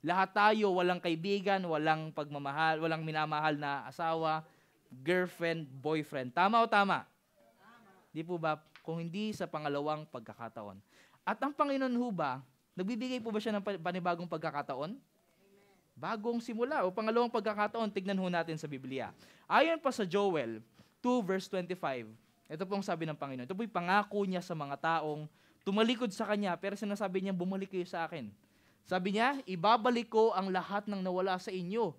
Lahat tayo walang kaibigan, walang pagmamahal, walang minamahal na asawa, girlfriend, boyfriend. Tama o tama? Tama. Di po ba? kung hindi sa pangalawang pagkakataon. At ang Panginoon ho ba, nagbibigay po ba siya ng panibagong pagkakataon? Bagong simula o pangalawang pagkakataon, tignan ho natin sa Biblia. Ayon pa sa Joel 2 verse 25, ito po ang sabi ng Panginoon. Ito po yung pangako niya sa mga taong tumalikod sa kanya, pero sinasabi niya, bumalik kayo sa akin. Sabi niya, ibabalik ko ang lahat ng nawala sa inyo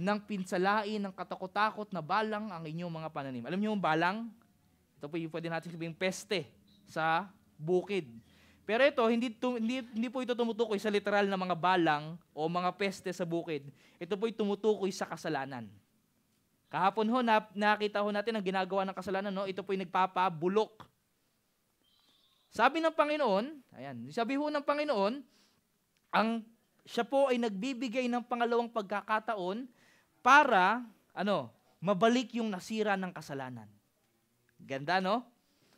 ng pinsalain ng katakot-takot na balang ang inyong mga pananim. Alam niyo yung balang? Ito po yung pwede natin sabihin peste sa bukid. Pero ito, hindi, tum- hindi, hindi po ito tumutukoy sa literal na mga balang o mga peste sa bukid. Ito po ay tumutukoy sa kasalanan. Kahapon ho, na, nakita ho natin ang ginagawa ng kasalanan. No? Ito po yung nagpapabulok. Sabi ng Panginoon, ayan, sabi ho ng Panginoon, ang siya po ay nagbibigay ng pangalawang pagkakataon para ano, mabalik yung nasira ng kasalanan. Ganda, no?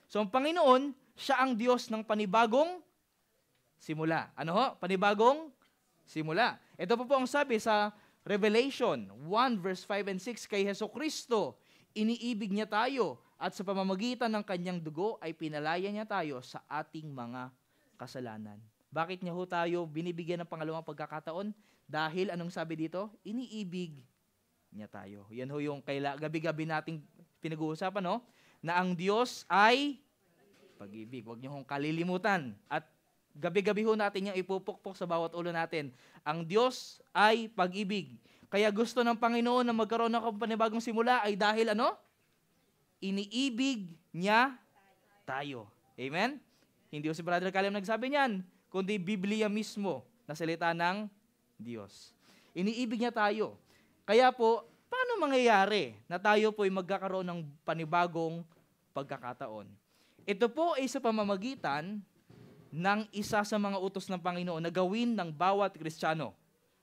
So, ang Panginoon, siya ang Diyos ng panibagong simula. Ano ho? Panibagong simula. Ito po po ang sabi sa Revelation 1 verse 5 and 6 kay Heso Kristo, iniibig niya tayo at sa pamamagitan ng kanyang dugo ay pinalaya niya tayo sa ating mga kasalanan. Bakit niya ho tayo binibigyan ng pangalawang pagkakataon? Dahil anong sabi dito? Iniibig niya tayo. Yan ho yung kaila, gabi-gabi nating pinag-uusapan, no? na ang Diyos ay pag-ibig. Huwag niyo hong kalilimutan. At gabi-gabi ho natin yung ipupukpok sa bawat ulo natin. Ang Diyos ay pag-ibig. Kaya gusto ng Panginoon na magkaroon ng panibagong simula ay dahil ano? Iniibig niya tayo. Amen? Hindi ko si Brother Kalim nagsabi niyan, kundi Biblia mismo na salita ng Diyos. Iniibig niya tayo. Kaya po, paano mangyayari na tayo po ay magkakaroon ng panibagong pagkakataon. Ito po ay sa pamamagitan ng isa sa mga utos ng Panginoon na gawin ng bawat Kristiyano.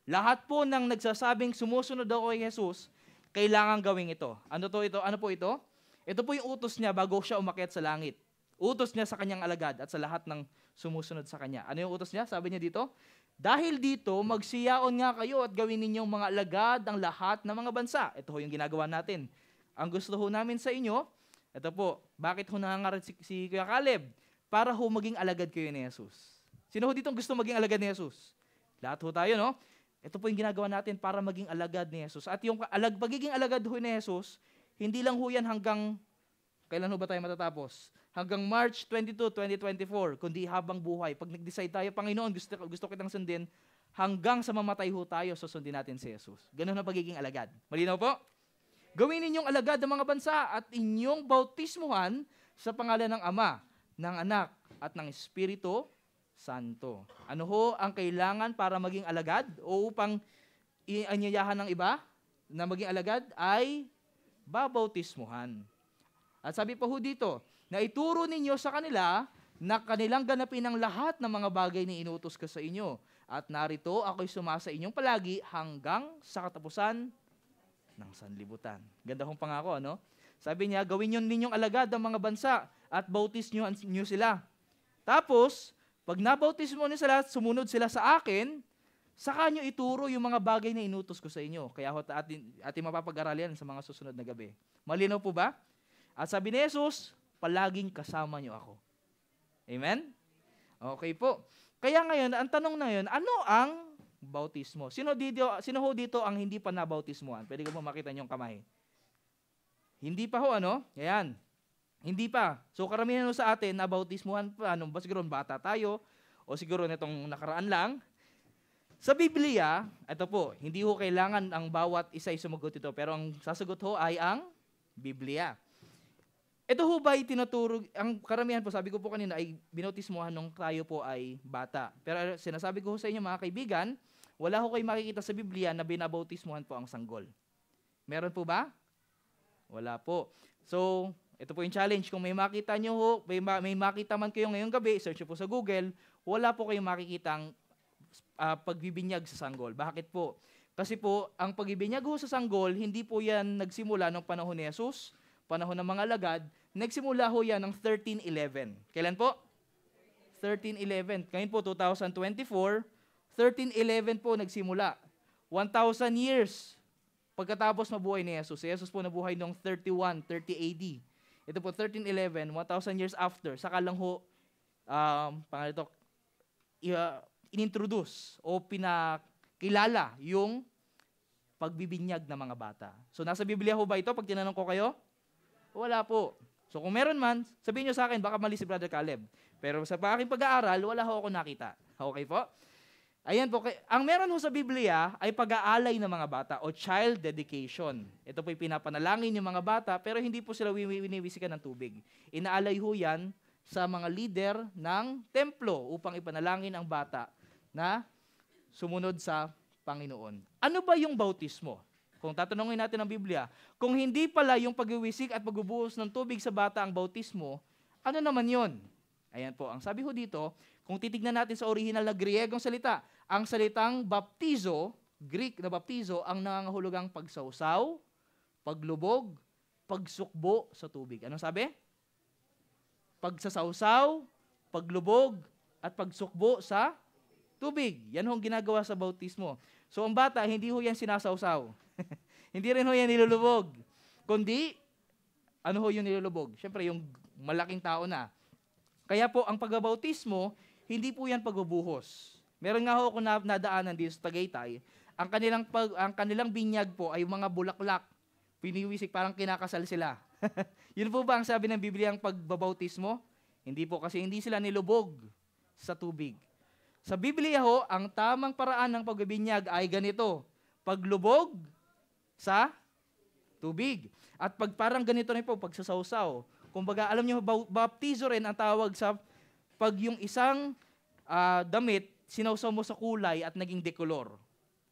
Lahat po ng nagsasabing sumusunod ako kay Jesus, kailangan gawin ito. Ano to ito? Ano po ito? Ito po yung utos niya bago siya umakyat sa langit. Utos niya sa kanyang alagad at sa lahat ng sumusunod sa kanya. Ano yung utos niya? Sabi niya dito, dahil dito, magsiyaon nga kayo at gawin ninyong mga alagad ang lahat ng mga bansa. Ito ho yung ginagawa natin. Ang gusto ho namin sa inyo ito po, bakit ho nangangaral si, si Kuya Caleb? Para ho maging alagad kayo ni Jesus. Sino ho dito gusto maging alagad ni Jesus? Lahat ho tayo, no? Ito po yung ginagawa natin para maging alagad ni Jesus. At yung alag, pagiging alagad ho ni Jesus, hindi lang ho yan hanggang, kailan ho ba tayo matatapos? Hanggang March 22, 2024, kundi habang buhay. Pag nag-decide tayo, Panginoon, gusto, gusto kitang sundin, hanggang sa mamatay ho tayo, susundin natin si Jesus. Ganun ang pagiging alagad. Malinaw po? Gawin ninyong alagad ng mga bansa at inyong bautismuhan sa pangalan ng Ama, ng Anak, at ng Espiritu Santo. Ano ho ang kailangan para maging alagad o upang ianyayahan ng iba na maging alagad ay babautismuhan. At sabi pa ho dito, na ituro ninyo sa kanila na kanilang ganapin ang lahat ng mga bagay na inutos ko sa inyo. At narito ako'y sumasa inyong palagi hanggang sa katapusan ng sanlibutan. Ganda kong pangako, ano? Sabi niya, gawin yun ninyong alagad ang mga bansa at bautis niyo, nyo sila. Tapos, pag nabautis mo sila, sumunod sila sa akin, saka niyo ituro yung mga bagay na inutos ko sa inyo. Kaya ho, atin, atin mapapag-aralan sa mga susunod na gabi. Malinaw po ba? At sabi ni Jesus, palaging kasama niyo ako. Amen? Okay po. Kaya ngayon, ang tanong na yun, ano ang bautismo. Sino dito, sino ho dito ang hindi pa nabautismuhan? Pwede ko po makita niyo kamay. Hindi pa ho ano? Ayan. Hindi pa. So karamihan sa atin nabautismuhan pa nung ano, ba siguro bata tayo o siguro nitong nakaraan lang. Sa Biblia, ito po, hindi ho kailangan ang bawat isa ay sumagot ito, pero ang sasagot ho ay ang Biblia. Ito ho ba tinuturo, ang karamihan po, sabi ko po kanina, ay binautismohan nung tayo po ay bata. Pero sinasabi ko ho sa inyo mga kaibigan, wala ho kayo makikita sa Biblia na binabautismuhan po ang sanggol. Meron po ba? Wala po. So, ito po yung challenge. Kung may makita nyo ho, may, ma- may makita man kayo ngayong gabi, search po sa Google, wala po kayong makikitang uh, pagbibinyag sa sanggol. Bakit po? Kasi po, ang pagbibinyag ho sa sanggol, hindi po yan nagsimula noong panahon ni Jesus, panahon ng mga lagad, nagsimula ho yan ng 1311. Kailan po? 1311. Ngayon po, 2024, 1311 po nagsimula. 1,000 years pagkatapos mabuhay ni Jesus. Si Jesus po nabuhay noong 31, 30 AD. Ito po 1311, 1,000 years after. Saka lang ho, um, pangalito, uh, inintroduce o pinakilala yung pagbibinyag ng mga bata. So nasa Biblia ho ba ito pag tinanong ko kayo? Wala po. So kung meron man, sabihin nyo sa akin, baka mali si Brother Caleb. Pero sa aking pag-aaral, wala ho ako nakita. Okay po? Ayan po, ang meron ho sa Biblia ay pag-aalay ng mga bata o child dedication. Ito po'y pinapanalangin yung mga bata pero hindi po sila winiwisikan ng tubig. Inaalay ho yan sa mga leader ng templo upang ipanalangin ang bata na sumunod sa Panginoon. Ano ba yung bautismo? Kung tatanungin natin ang Biblia, kung hindi pala yung pagwiwisik at pagbubuhos ng tubig sa bata ang bautismo, ano naman yon? Ayan po, ang sabi ho dito, kung titignan natin sa original na Griegong salita, ang salitang baptizo, Greek na baptizo, ang nangangahulugang pagsawsaw, paglubog, pagsukbo sa tubig. Anong sabi? Pagsasawsaw, paglubog, at pagsukbo sa tubig. Yan hong ginagawa sa bautismo. So ang bata, hindi ho yan sinasawsaw. hindi rin ho yan nilulubog. Kundi, ano ho yung nilulubog? Siyempre, yung malaking tao na. Kaya po, ang pagbabautismo, hindi po yan pagbubuhos. Meron nga ho ako na, nadaanan dito sa Tagaytay. Ang kanilang, pag, ang kanilang binyag po ay mga bulaklak. Piniwisik, parang kinakasal sila. Yun po ba ang sabi ng Biblia ang pagbabautismo? Hindi po kasi hindi sila nilubog sa tubig. Sa Biblia ho, ang tamang paraan ng pagbibinyag ay ganito. Paglubog sa tubig. At pag parang ganito na po, pagsasawsaw. Kumbaga, alam niyo, baptizo rin ang tawag sa pag yung isang uh, damit, sinawsaw mo sa kulay at naging dekolor.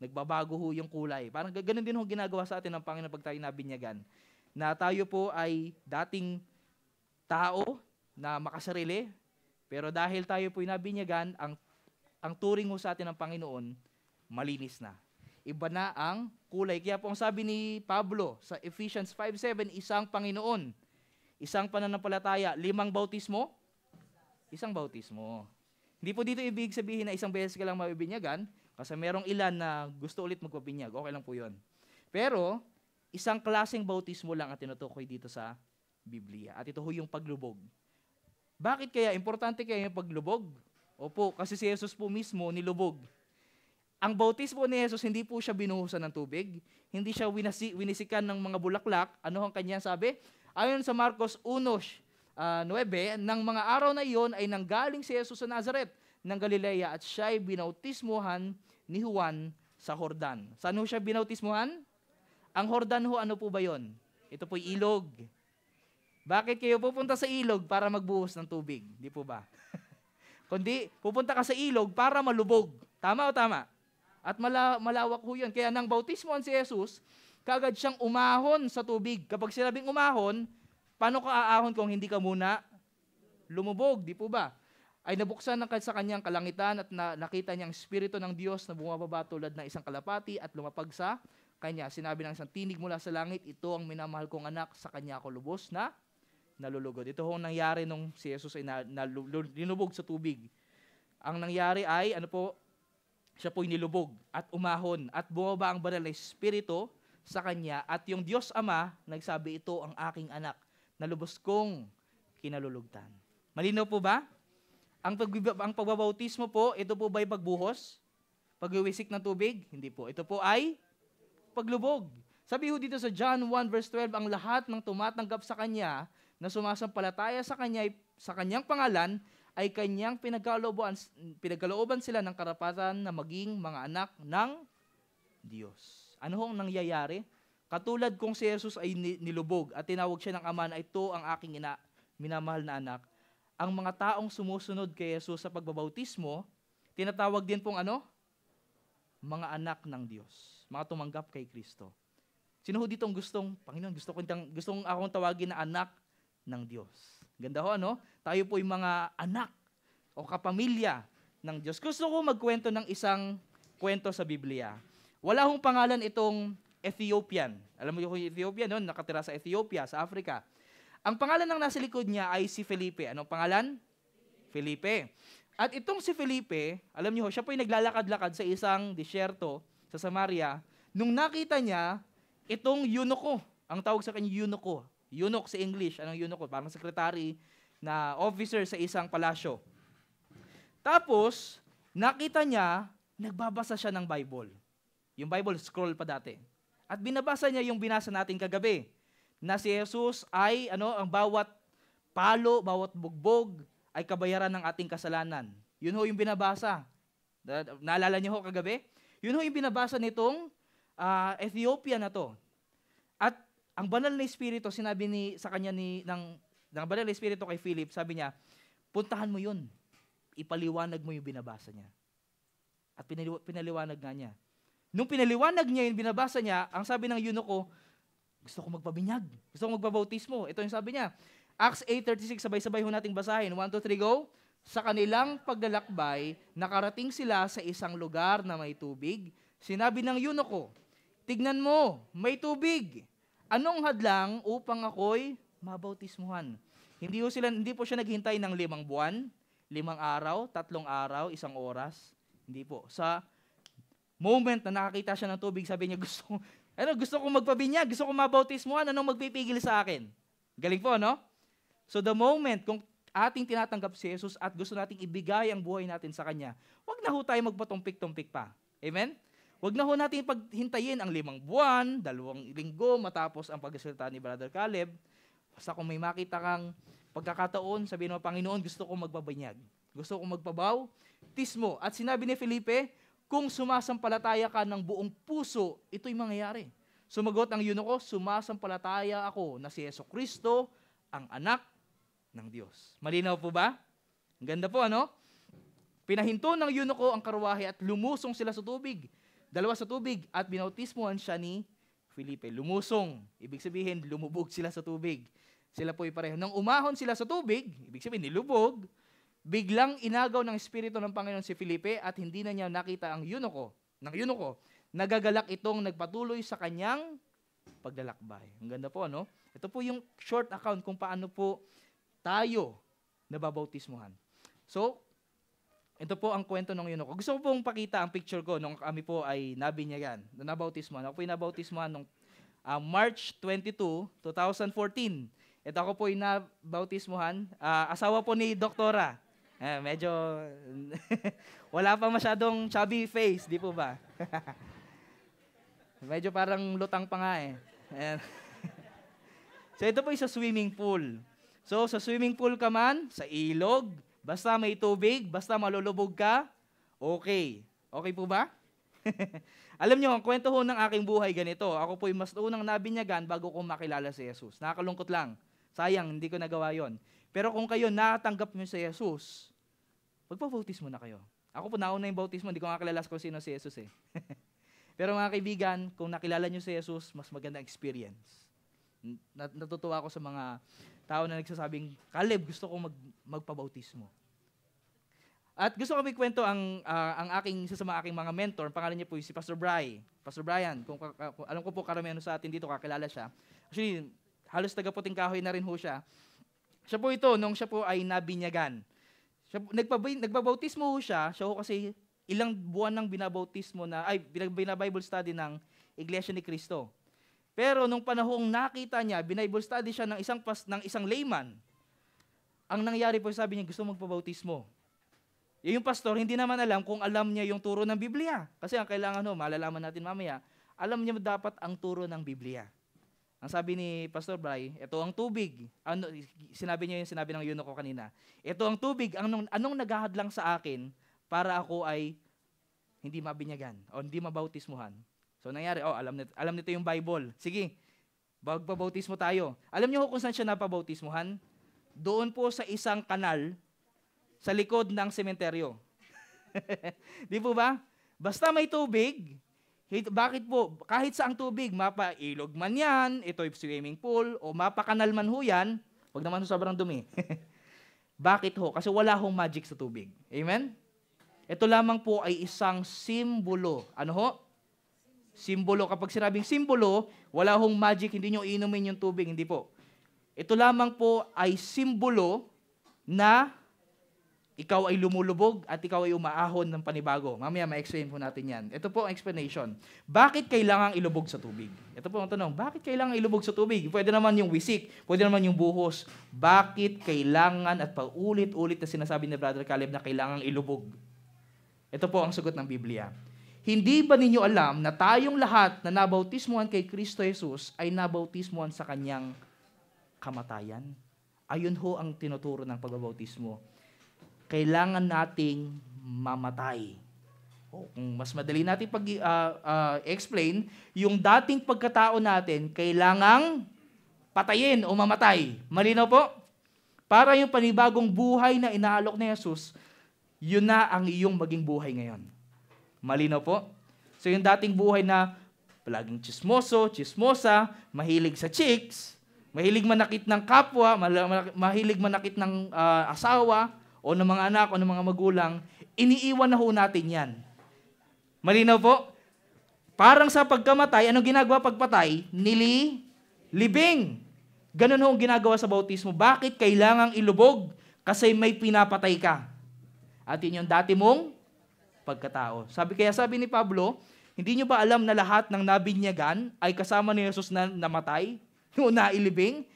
Nagbabago ho yung kulay. Parang ganun din ho ginagawa sa atin ng Panginoon pag tayo nabinyagan. Na tayo po ay dating tao na makasarili, pero dahil tayo po nabinyagan, ang, ang turing ho sa atin ng Panginoon, malinis na. Iba na ang kulay. Kaya po ang sabi ni Pablo sa Ephesians 5.7, isang Panginoon, isang pananampalataya, limang bautismo, Isang bautismo. Hindi po dito ibig sabihin na isang beses ka lang mabibinyagan, kasi merong ilan na gusto ulit magpabinyag. Okay lang po yun. Pero, isang klaseng bautismo lang ang tinutukoy dito sa Biblia. At ito ho yung paglubog. Bakit kaya? Importante kaya yung paglubog? Opo, kasi si Jesus po mismo nilubog. Ang bautismo ni Jesus, hindi po siya binuhusan ng tubig. Hindi siya winasi, winisikan ng mga bulaklak. Ano ang kanya sabi? Ayon sa Marcos 1, uh, ah, 9, ng mga araw na iyon ay nanggaling si Jesus sa Nazareth ng Galilea at siya ay binautismuhan ni Juan sa Hordan. Saan ho siya binautismuhan? Ang Hordan ho, ano po ba yon? Ito po'y ilog. Bakit kayo pupunta sa ilog para magbuhos ng tubig? Di po ba? Kundi, pupunta ka sa ilog para malubog. Tama o tama? At mala- malawak ho yun. Kaya nang bautismuhan si Jesus, kagad siyang umahon sa tubig. Kapag sinabing umahon, Paano ka aahon kung hindi ka muna lumubog, di po ba? Ay nabuksan ng sa kanyang kalangitan at na, nakita niyang Espiritu ng Diyos na bumababa tulad ng isang kalapati at lumapag sa kanya. Sinabi ng isang tinig mula sa langit, ito ang minamahal kong anak, sa kanya ako lubos na nalulugod. Ito ho ang nangyari nung si Jesus ay nilubog sa tubig. Ang nangyari ay, ano po, siya po'y nilubog at umahon at bumaba ang banal na Espiritu sa kanya at yung Diyos Ama nagsabi ito ang aking anak na lubos kong kinalulugtan. Malinaw po ba? Ang, pag, ang pagbabautismo po, ito po ba'y pagbuhos? Pagwiwisik ng tubig? Hindi po. Ito po ay paglubog. Sabi ho dito sa John 1 verse 12, ang lahat ng tumatanggap sa Kanya, na sumasampalataya sa Kanya, sa Kanyang pangalan, ay Kanyang pinagkalooban, pinagkalooban sila ng karapatan na maging mga anak ng Diyos. Ano hong nangyayari? Katulad kung si Jesus ay nilubog at tinawag siya ng ama na ito ang aking ina, minamahal na anak, ang mga taong sumusunod kay Jesus sa pagbabautismo, tinatawag din pong ano? Mga anak ng Diyos, mga tumanggap kay Kristo. Sino ho dito ang gustong, Panginoon, gusto ko gustong akong tawagin na anak ng Diyos. Ganda ho, ano? Tayo po yung mga anak o kapamilya ng Diyos. Gusto ko magkwento ng isang kwento sa Biblia. Wala hong pangalan itong Ethiopian. Alam mo yung Ethiopian noon, nakatira sa Ethiopia, sa Africa. Ang pangalan ng nasa likod niya ay si Felipe. Anong pangalan? Felipe. At itong si Felipe, alam niyo ho, siya po ay naglalakad-lakad sa isang disyerto sa Samaria. Nung nakita niya, itong eunuko, ang tawag sa kanya eunuko. Eunuch sa English, anong eunuko? Parang secretary na officer sa isang palasyo. Tapos, nakita niya, nagbabasa siya ng Bible. Yung Bible, scroll pa dati. At binabasa niya yung binasa natin kagabi na si Jesus ay ano ang bawat palo, bawat bugbog ay kabayaran ng ating kasalanan. Yun ho yung binabasa. Naalala niyo ho kagabi? Yun ho yung binabasa nitong uh, Ethiopia na to. At ang banal na espiritu sinabi ni sa kanya ni ng ng banal na espiritu kay Philip, sabi niya, puntahan mo 'yun. Ipaliwanag mo yung binabasa niya. At pinaliwanag nga niya Nung pinaliwanag niya yun, binabasa niya, ang sabi ng eunuko, gusto ko magpabinyag. Gusto ko magbabautismo. Ito yung sabi niya. Acts 8.36, sabay-sabay ho nating basahin. 1, 2, 3, go. Sa kanilang paglalakbay, nakarating sila sa isang lugar na may tubig. Sinabi ng eunuko, tignan mo, may tubig. Anong hadlang upang ako'y mabautismuhan? Hindi, ho sila, hindi po siya naghintay ng limang buwan, limang araw, tatlong araw, isang oras. Hindi po. Sa moment na nakakita siya ng tubig, sabi niya, gusto, ano, gusto kong magpabinyag, gusto kong mabautismo, anong magpipigil sa akin? Galing po, no? So the moment, kung ating tinatanggap si Jesus at gusto nating ibigay ang buhay natin sa Kanya, wag na ho tayo magpatumpik-tumpik pa. Amen? Wag na ho natin paghintayin ang limang buwan, dalawang linggo matapos ang pagsalita ni Brother Caleb. Basta kung may makita kang pagkakataon, sabihin mo, Panginoon, gusto kong magbabanyag. Gusto kong magpabaw. Tismo. At sinabi ni Felipe, kung sumasampalataya ka ng buong puso, ito'y mangyayari. Sumagot ang eunuko, sumasampalataya ako na si Yeso Kristo, ang anak ng Diyos. Malinaw po ba? Ang ganda po, ano? Pinahinto ng eunuko ang karuwahe at lumusong sila sa tubig. Dalawa sa tubig at binautismuhan siya ni Felipe. Lumusong. Ibig sabihin, lumubog sila sa tubig. Sila po'y pareho. Nang umahon sila sa tubig, ibig sabihin, nilubog, Biglang inagaw ng Espiritu ng Panginoon si Felipe at hindi na niya nakita ang yunoko, ng yunoko. Nagagalak itong nagpatuloy sa kanyang paglalakbay. Ang ganda po, ano? Ito po yung short account kung paano po tayo nababautismuhan. So, ito po ang kwento ng yunoko. Gusto ko pong pakita ang picture ko nung kami po ay nabinyagan, nabautismuhan. Ako po ay nabautismuhan nung uh, March 22, 2014. Ito ako po ay nabautismuhan. Uh, asawa po ni Doktora. Eh, medyo wala pa masyadong chubby face, di po ba? medyo parang lutang pa nga eh. eh so ito po sa swimming pool. So sa swimming pool ka man, sa ilog, basta may tubig, basta malulubog ka, okay. Okay po ba? Alam niyo, ang kwento ho ng aking buhay ganito. Ako po'y mas unang nabinyagan bago ko makilala si Jesus. Nakakalungkot lang. Sayang, hindi ko nagawa yon. Pero kung kayo natanggap nyo si Jesus, magpabautismo na kayo. Ako po nauna yung bautismo, hindi ko nakakilala kilala kung sino si Jesus eh. Pero mga kaibigan, kung nakilala nyo si Jesus, mas maganda experience. natutuwa ako sa mga tao na nagsasabing, Caleb, gusto kong mag- magpabautismo. At gusto kong kwento ang uh, ang aking isa sa mga aking mga mentor, ang pangalan niya po si Pastor Bry. Pastor Brian, kung, kung alam ko po karamihan sa atin dito kakilala siya. Actually, halos taga puting kahoy na rin ho siya. Siya po ito nung siya po ay nabinyagan. Siya, nagpabay, nagbabautismo siya. Siya kasi ilang buwan nang binabautismo na, ay, binabible study ng Iglesia ni Cristo. Pero nung panahong nakita niya, binible study siya ng isang, pas, ng isang layman, ang nangyari po sabi niya, gusto magpabautismo. Yung pastor, hindi naman alam kung alam niya yung turo ng Biblia. Kasi ang kailangan ho, malalaman natin mamaya, alam niya dapat ang turo ng Biblia. Ang sabi ni Pastor Bry, ito ang tubig. Ano, sinabi niya yung sinabi ng Yuno ko kanina. Ito ang tubig, anong, anong naghahadlang sa akin para ako ay hindi mabinyagan o hindi mabautismuhan. So nangyari, oh, alam nito, alam nito yung Bible. Sige, bagbabautismo tayo. Alam niyo kung saan siya napabautismuhan? Doon po sa isang kanal sa likod ng sementeryo. Di po ba? Basta may tubig, bakit po? Kahit sa ang tubig, ilog man yan, ito swimming pool, o mapakanal man ho yan, huwag naman sobrang dumi. Bakit ho? Kasi wala hong magic sa tubig. Amen? Ito lamang po ay isang simbolo. Ano ho? Simbolo. Kapag sinabing simbolo, wala hong magic, hindi nyo inumin yung tubig. Hindi po. Ito lamang po ay simbolo na ikaw ay lumulubog at ikaw ay umaahon ng panibago. Mamaya ma-explain po natin yan. Ito po ang explanation. Bakit kailangang ilubog sa tubig? Ito po ang tanong. Bakit kailangang ilubog sa tubig? Pwede naman yung wisik, pwede naman yung buhos. Bakit kailangan at paulit-ulit na sinasabi ni Brother Caleb na kailangan ilubog? Ito po ang sagot ng Biblia. Hindi ba ninyo alam na tayong lahat na nabautismuhan kay Kristo Jesus ay nabautismuhan sa kanyang kamatayan? Ayun ho ang tinuturo ng pagbabautismo kailangan nating mamatay. O kung mas madali natin pag uh, uh, explain, yung dating pagkatao natin kailangang patayin o mamatay. Malinaw po? Para yung panibagong buhay na inaalok ni Jesus, yun na ang iyong maging buhay ngayon. Malinaw po? So yung dating buhay na palaging chismoso, chismosa, mahilig sa chicks, mahilig manakit ng kapwa, mahilig manakit ng uh, asawa, o ng mga anak o ng mga magulang, iniiwan na ho natin yan. Malinaw po? Parang sa pagkamatay, anong ginagawa pagpatay? Nili, libing. Ganun ho ang ginagawa sa bautismo. Bakit kailangang ilubog? Kasi may pinapatay ka. At yun yung dati mong pagkatao. Sabi kaya sabi ni Pablo, hindi nyo ba alam na lahat ng nabinyagan ay kasama ni Jesus na namatay? Yung nailibing?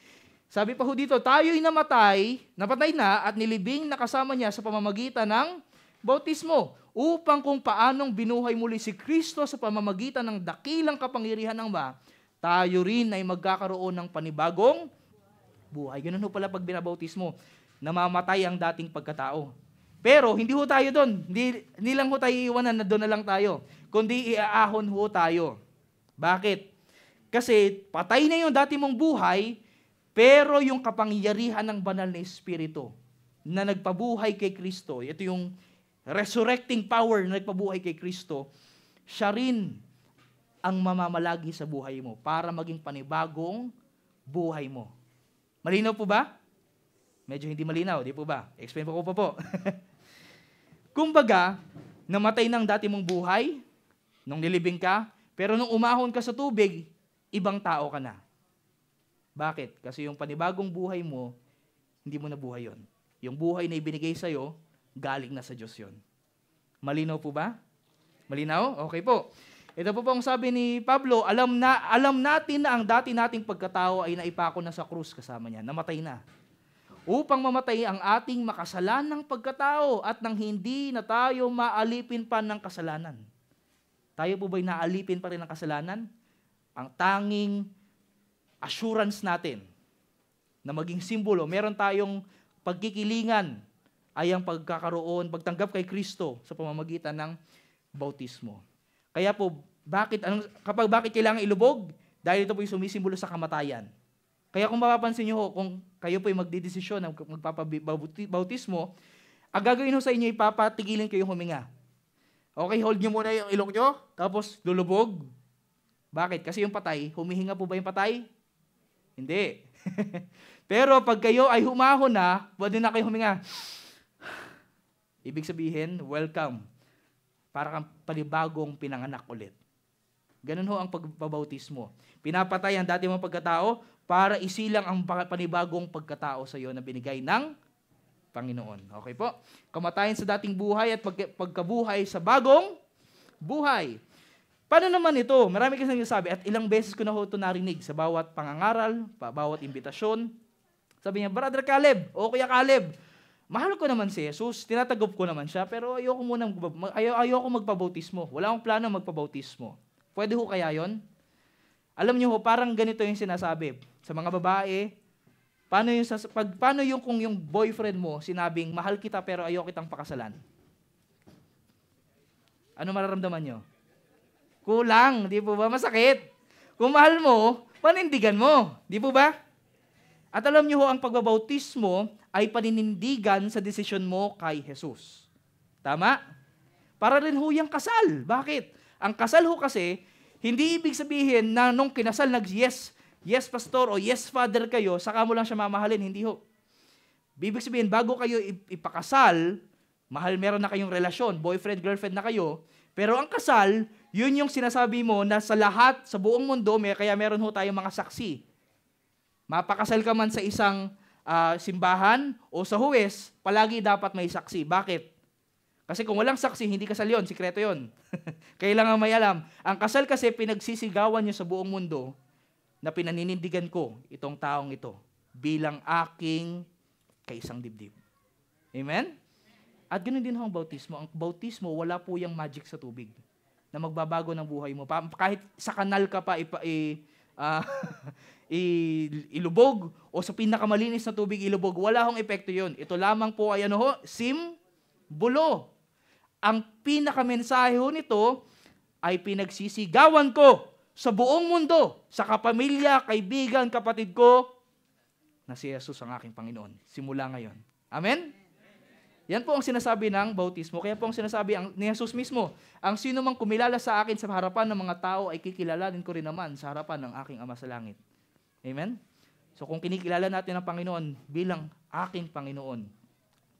Sabi pa ho dito, tayo'y namatay, napatay na at nilibing nakasama niya sa pamamagitan ng bautismo upang kung paanong binuhay muli si Kristo sa pamamagitan ng dakilang kapangyarihan ng ba, tayo rin ay magkakaroon ng panibagong buhay. Ganun ho pala pag binabautismo, namamatay ang dating pagkatao. Pero hindi ho tayo doon. Hindi, hindi lang ho tayo iiwanan na doon na lang tayo. Kundi iaahon ho tayo. Bakit? Kasi patay na yung dati mong buhay, pero yung kapangyarihan ng banal na Espiritu na nagpabuhay kay Kristo, ito yung resurrecting power na nagpabuhay kay Kristo, siya rin ang mamamalagi sa buhay mo para maging panibagong buhay mo. Malinaw po ba? Medyo hindi malinaw, di po ba? Explain po ko pa po. Kumbaga, namatay ng dati mong buhay, nung nilibing ka, pero nung umahon ka sa tubig, ibang tao ka na. Bakit? Kasi yung panibagong buhay mo, hindi mo nabuhay yon. Yung buhay na ibinigay sa'yo, galing na sa Diyos yon. Malinaw po ba? Malinaw? Okay po. Ito po pong sabi ni Pablo, alam, na, alam natin na ang dati nating pagkatao ay naipako na sa krus kasama niya. Namatay na. Upang mamatay ang ating makasalanang pagkatao at nang hindi na tayo maalipin pa ng kasalanan. Tayo po ba'y naalipin pa rin ng kasalanan? Ang tanging assurance natin na maging simbolo, meron tayong pagkikilingan ay ang pagkakaroon, pagtanggap kay Kristo sa pamamagitan ng bautismo. Kaya po, bakit, anong, kapag bakit kailangan ilubog? Dahil ito po yung sumisimbolo sa kamatayan. Kaya kung mapapansin nyo, kung kayo po yung magdidesisyon na magpapabautismo, ang gagawin ho sa inyo, ipapatigilin kayo huminga. Okay, hold nyo muna yung ilong nyo, tapos lulubog. Bakit? Kasi yung patay, humihinga po ba yung patay? Hindi. Pero pag kayo ay humahon na, pwede na kayo huminga. Ibig sabihin, welcome. Para kang palibagong pinanganak ulit. Ganun ho ang pagbabautismo. Pinapatay ang dati mong pagkatao para isilang ang panibagong pagkatao sa iyo na binigay ng Panginoon. Okay po? Kamatayan sa dating buhay at pag- pagkabuhay sa bagong buhay. Paano naman ito? Marami kasi nagsasabi at ilang beses ko na ho ito narinig sa bawat pangangaral, pa bawat imbitasyon. Sabi niya, Brother Caleb, o Kuya Caleb, mahal ko naman si Jesus, tinatagop ko naman siya, pero ayoko muna ayaw, ayoko magpabautismo. Wala akong plano magpabautismo. Pwede ko kaya yon? Alam niyo ho, parang ganito yung sinasabi sa mga babae. Paano yung, sa, pag, paano yung kung yung boyfriend mo sinabing, mahal kita pero ayaw kitang pakasalan? Ano mararamdaman niyo? Kulang, di po ba? Masakit. Kung mahal mo, panindigan mo. Di po ba? At alam niyo ho, ang pagbabautismo ay paninindigan sa desisyon mo kay Jesus. Tama? Para rin ho yung kasal. Bakit? Ang kasal ho kasi, hindi ibig sabihin na nung kinasal nag-yes, yes pastor o yes father kayo, saka mo lang siya mamahalin. Hindi ho. Ibig sabihin, bago kayo ipakasal, mahal meron na kayong relasyon, boyfriend, girlfriend na kayo, pero ang kasal, yun yung sinasabi mo na sa lahat, sa buong mundo, may, kaya meron ho tayong mga saksi. Mapakasal ka man sa isang uh, simbahan o sa huwes, palagi dapat may saksi. Bakit? Kasi kung walang saksi, hindi kasal yon, sikreto yon. Kailangan may alam. Ang kasal kasi pinagsisigawan niyo sa buong mundo na pinaninindigan ko itong taong ito bilang aking kaisang dibdib. Amen? At ganoon din ho ang bautismo. Ang bautismo, wala po yung magic sa tubig na magbabago ng buhay mo. Pa, kahit sa kanal ka pa ipa, i, uh, i, ilubog o sa pinakamalinis na tubig ilubog, wala hong epekto yon. Ito lamang po ay ano ho, sim, bulo. Ang pinakamensahe ho nito ay pinagsisigawan ko sa buong mundo, sa kapamilya, kaibigan, kapatid ko, na si Jesus ang aking Panginoon. Simula ngayon. Amen? Yan po ang sinasabi ng bautismo. Kaya po ang sinasabi ang, ni Jesus mismo, ang sino mang kumilala sa akin sa harapan ng mga tao ay kikilalanin ko rin naman sa harapan ng aking Ama sa Langit. Amen? So kung kinikilala natin ang Panginoon bilang aking Panginoon,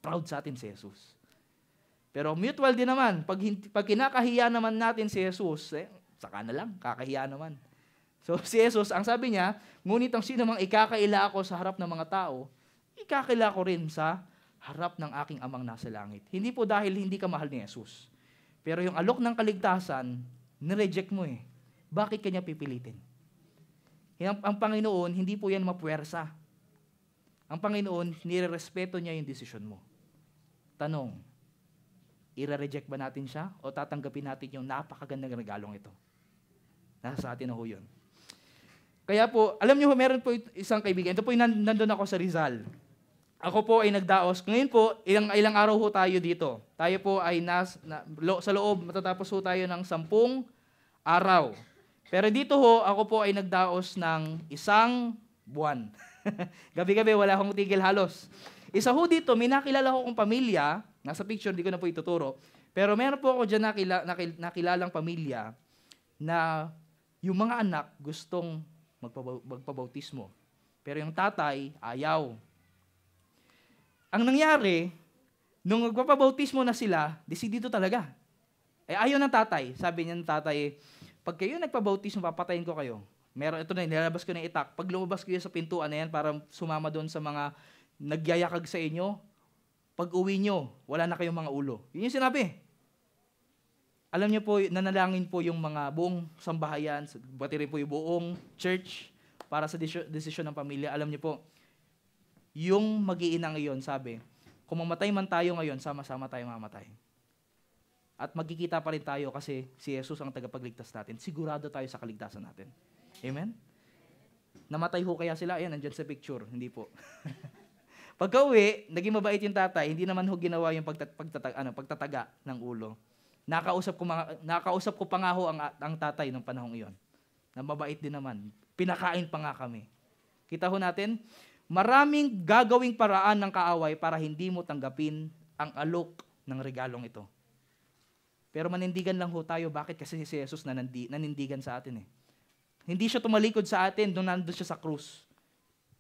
proud sa atin si Jesus. Pero mutual din naman, pag, pag kinakahiya naman natin si Jesus, eh, saka na lang, kakahiya naman. So si Jesus, ang sabi niya, ngunit ang sino mang ikakaila ako sa harap ng mga tao, ikakaila ko rin sa harap ng aking amang nasa langit. Hindi po dahil hindi ka mahal ni Jesus. Pero yung alok ng kaligtasan, nireject mo eh. Bakit kanya pipilitin? Eh, ang, ang Panginoon, hindi po yan mapuwersa. Ang Panginoon, nirerespeto niya yung desisyon mo. Tanong, ire-reject ba natin siya o tatanggapin natin yung napakagandang regalong ito? Nasa sa atin na ho yun. Kaya po, alam niyo, meron po isang kaibigan. Ito po, nandun ako sa Rizal. Ako po ay nagdaos. Ngayon po, ilang, ilang araw ho tayo dito. Tayo po ay nas, na, lo, sa loob, matatapos ho tayo ng sampung araw. Pero dito ho, ako po ay nagdaos ng isang buwan. Gabi-gabi, wala akong tigil halos. Isa ho dito, may nakilala ko kong pamilya. Nasa picture, hindi ko na po ituturo. Pero meron po ako dyan nakila, nakil, nakilalang pamilya na yung mga anak gustong magpabautismo. Pero yung tatay, ayaw. Ang nangyari, nung magpapabautismo na sila, desidido talaga. Eh, ayaw ng tatay. Sabi niya ng tatay, pag kayo nagpabautismo, papatayin ko kayo. Meron, ito na, nilalabas ko na itak. Pag lumabas kayo sa pintuan na yan para sumama doon sa mga nagyayakag sa inyo, pag uwi nyo, wala na kayong mga ulo. Yun yung sinabi. Alam niyo po, nanalangin po yung mga buong sambahayan, pati rin po yung buong church para sa desisyon ng pamilya. Alam niyo po, yung mag-iina ngayon, sabi, kung mamatay man tayo ngayon, sama-sama tayo mamatay. At magkikita pa rin tayo kasi si Jesus ang tagapagligtas natin. Sigurado tayo sa kaligtasan natin. Amen? Namatay ho kaya sila? Ayan, nandyan sa picture. Hindi po. Pagka uwi, naging mabait yung tatay, hindi naman ho ginawa yung pagtat- pagtatag- ano, pagtataga ng ulo. Nakausap ko, mga, nakausap ko pa nga ho ang, ang tatay nung panahong iyon. Na mabait din naman. Pinakain pa nga kami. Kita ho natin, Maraming gagawing paraan ng kaaway para hindi mo tanggapin ang alok ng regalong ito. Pero manindigan lang ho tayo. Bakit? Kasi si Jesus nanandi, nanindigan sa atin eh. Hindi siya tumalikod sa atin doon nandun siya sa krus.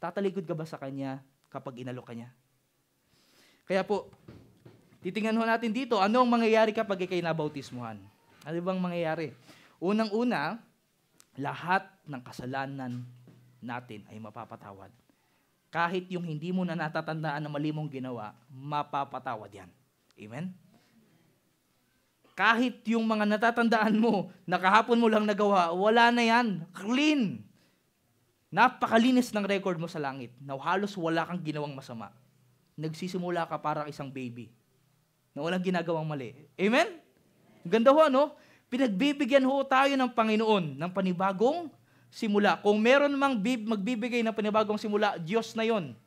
Tatalikod ka ba sa kanya kapag inalok ka niya? Kaya po, titingnan ho natin dito, ano ang mangyayari kapag ikay nabautismuhan? Ano bang mangyayari? Unang-una, lahat ng kasalanan natin ay mapapatawad kahit yung hindi mo na natatandaan na mali mong ginawa, mapapatawad yan. Amen? Kahit yung mga natatandaan mo, nakahapon mo lang nagawa, wala na yan. Clean. Napakalinis ng record mo sa langit. Na halos wala kang ginawang masama. Nagsisimula ka para isang baby. Na walang ginagawang mali. Amen? Ganda ho, no? Pinagbibigyan ho tayo ng Panginoon ng panibagong simula. Kung meron mang magbibigay ng panibagong simula, Diyos na yon.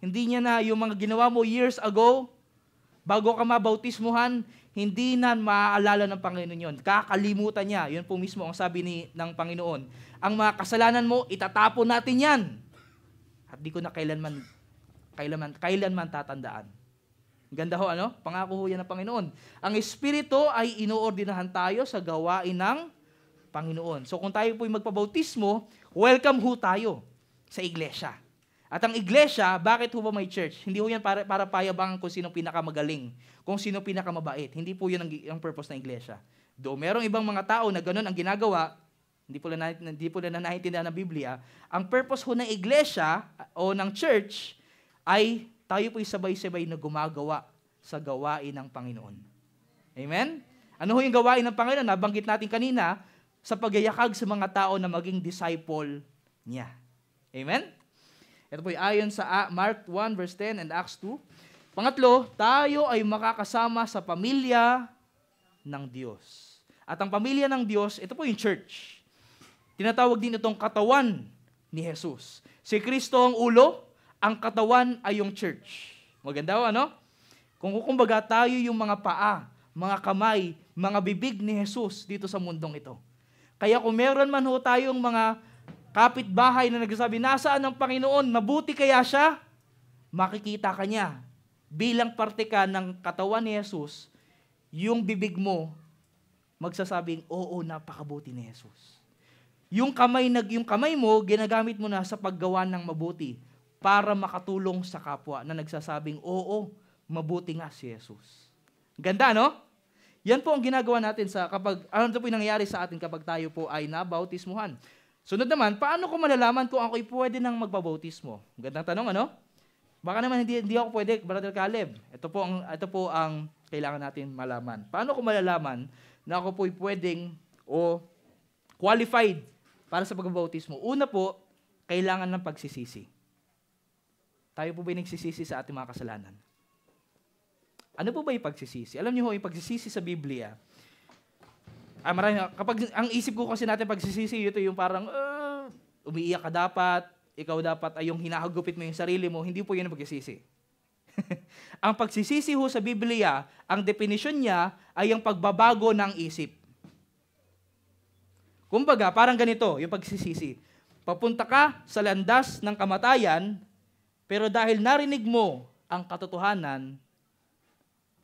Hindi niya na yung mga ginawa mo years ago, bago ka mabautismuhan, hindi na maaalala ng Panginoon yon. Kakalimutan niya. Yun po mismo ang sabi ni, ng Panginoon. Ang mga kasalanan mo, itatapon natin yan. At di ko na kailanman, kailanman, kailanman tatandaan. Ganda ho, ano? Pangako ho yan ng Panginoon. Ang Espiritu ay inoordinahan tayo sa gawain ng Panginoon. So kung tayo po'y magpabautismo, welcome ho tayo sa iglesia. At ang iglesia, bakit ho ba may church? Hindi ho yan para, para payabangan kung sino pinakamagaling, kung sino pinakamabait. Hindi po yun ang, ang purpose ng iglesia. Do merong ibang mga tao na ganun ang ginagawa, hindi po na hindi po na naiintindihan ng Biblia, ang purpose ho ng iglesia o ng church ay tayo po sabay-sabay na gumagawa sa gawain ng Panginoon. Amen? Ano ho yung gawain ng Panginoon? Nabanggit natin kanina, sa pagyayakag sa mga tao na maging disciple niya. Amen? Ito po ayon sa Mark 1 verse 10 and Acts 2. Pangatlo, tayo ay makakasama sa pamilya ng Diyos. At ang pamilya ng Diyos, ito po yung church. Tinatawag din itong katawan ni Jesus. Si Kristo ang ulo, ang katawan ay yung church. Maganda o ano? Kung kukumbaga tayo yung mga paa, mga kamay, mga bibig ni Jesus dito sa mundong ito. Kaya kung meron man ho tayong mga kapitbahay na nagsasabi, nasaan ang Panginoon? Mabuti kaya siya? Makikita ka niya. Bilang parte ka ng katawan ni Jesus, yung bibig mo, magsasabing, oo, napakabuti ni Jesus. Yung kamay, nag, yung kamay mo, ginagamit mo na sa paggawa ng mabuti para makatulong sa kapwa na nagsasabing, oo, mabuti nga si Jesus. Ganda, no? Yan po ang ginagawa natin sa kapag, ano po yung nangyayari sa atin kapag tayo po ay nabautismuhan. Sunod naman, paano ko malalaman kung ako'y pwede nang magbabautismo? Gandang tanong, ano? Baka naman hindi, hindi ako pwede, Brother Caleb. Ito po ang, ito po ang kailangan natin malaman. Paano ko malalaman na ako po'y pwedeng o qualified para sa pagbabautismo? Una po, kailangan ng pagsisisi. Tayo po ba nagsisisi sa ating mga kasalanan? Ano po ba yung pagsisisi? Alam niyo ho, yung pagsisisi sa Biblia, ah, marami, kapag, ang isip ko kasi natin pagsisisi, ito yung parang, uh, umiiyak ka dapat, ikaw dapat ay yung hinahagupit mo yung sarili mo, hindi po yun ang pagsisisi. ang pagsisisi ho sa Biblia, ang definition niya ay ang pagbabago ng isip. Kumbaga, parang ganito, yung pagsisisi. Papunta ka sa landas ng kamatayan, pero dahil narinig mo ang katotohanan,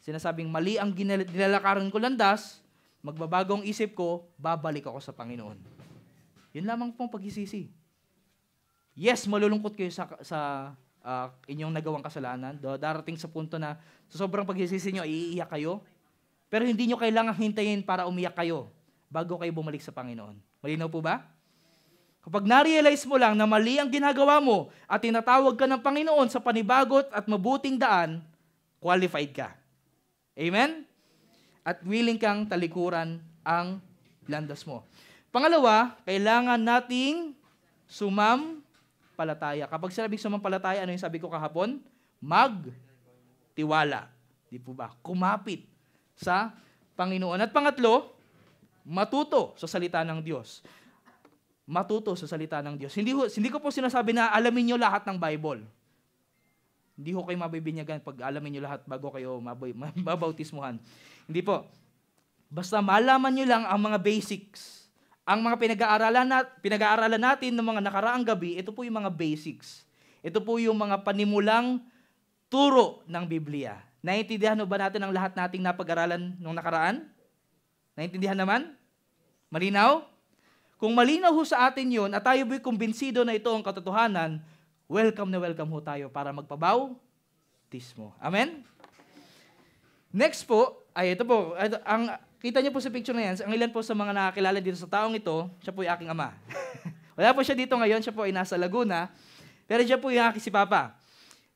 sinasabing mali ang nilalakaran ko landas, magbabago ang isip ko, babalik ako sa Panginoon. Yun lamang pong pagsisisi. Yes, malulungkot kayo sa, sa uh, inyong nagawang kasalanan. Darating sa punto na sa sobrang pagsisisi nyo, iiyak kayo. Pero hindi nyo kailangang hintayin para umiyak kayo bago kayo bumalik sa Panginoon. Malinaw po ba? Kapag na-realize mo lang na mali ang ginagawa mo at tinatawag ka ng Panginoon sa panibagot at mabuting daan, qualified ka. Amen? At willing kang talikuran ang landas mo. Pangalawa, kailangan nating sumam sumampalataya. Kapag sinabing sumampalataya, ano yung sabi ko kahapon? Magtiwala. Di po ba? Kumapit sa Panginoon. At pangatlo, matuto sa salita ng Diyos. Matuto sa salita ng Diyos. Hindi, hindi ko po sinasabi na alamin nyo lahat ng Bible. Hindi ho kayo mabibinyagan pag alamin nyo lahat bago kayo mabautismuhan. Hindi po. Basta malaman nyo lang ang mga basics. Ang mga pinag-aaralan, na, pinag-aaralan natin ng mga nakaraang gabi, ito po yung mga basics. Ito po yung mga panimulang turo ng Biblia. Naintindihan ba natin ang lahat nating napag-aralan nung nakaraan? Naintindihan naman? Malinaw? Kung malinaw ho sa atin yun at tayo po'y kumbinsido na ito ang katotohanan, welcome na welcome ho tayo para magpabaw bautismo. Amen? Next po, ay ito po, ito, ang, kita niyo po sa picture na yan, ang ilan po sa mga nakakilala dito sa taong ito, siya po ay aking ama. Wala po siya dito ngayon, siya po ay nasa Laguna, pero siya po yung aking si Papa.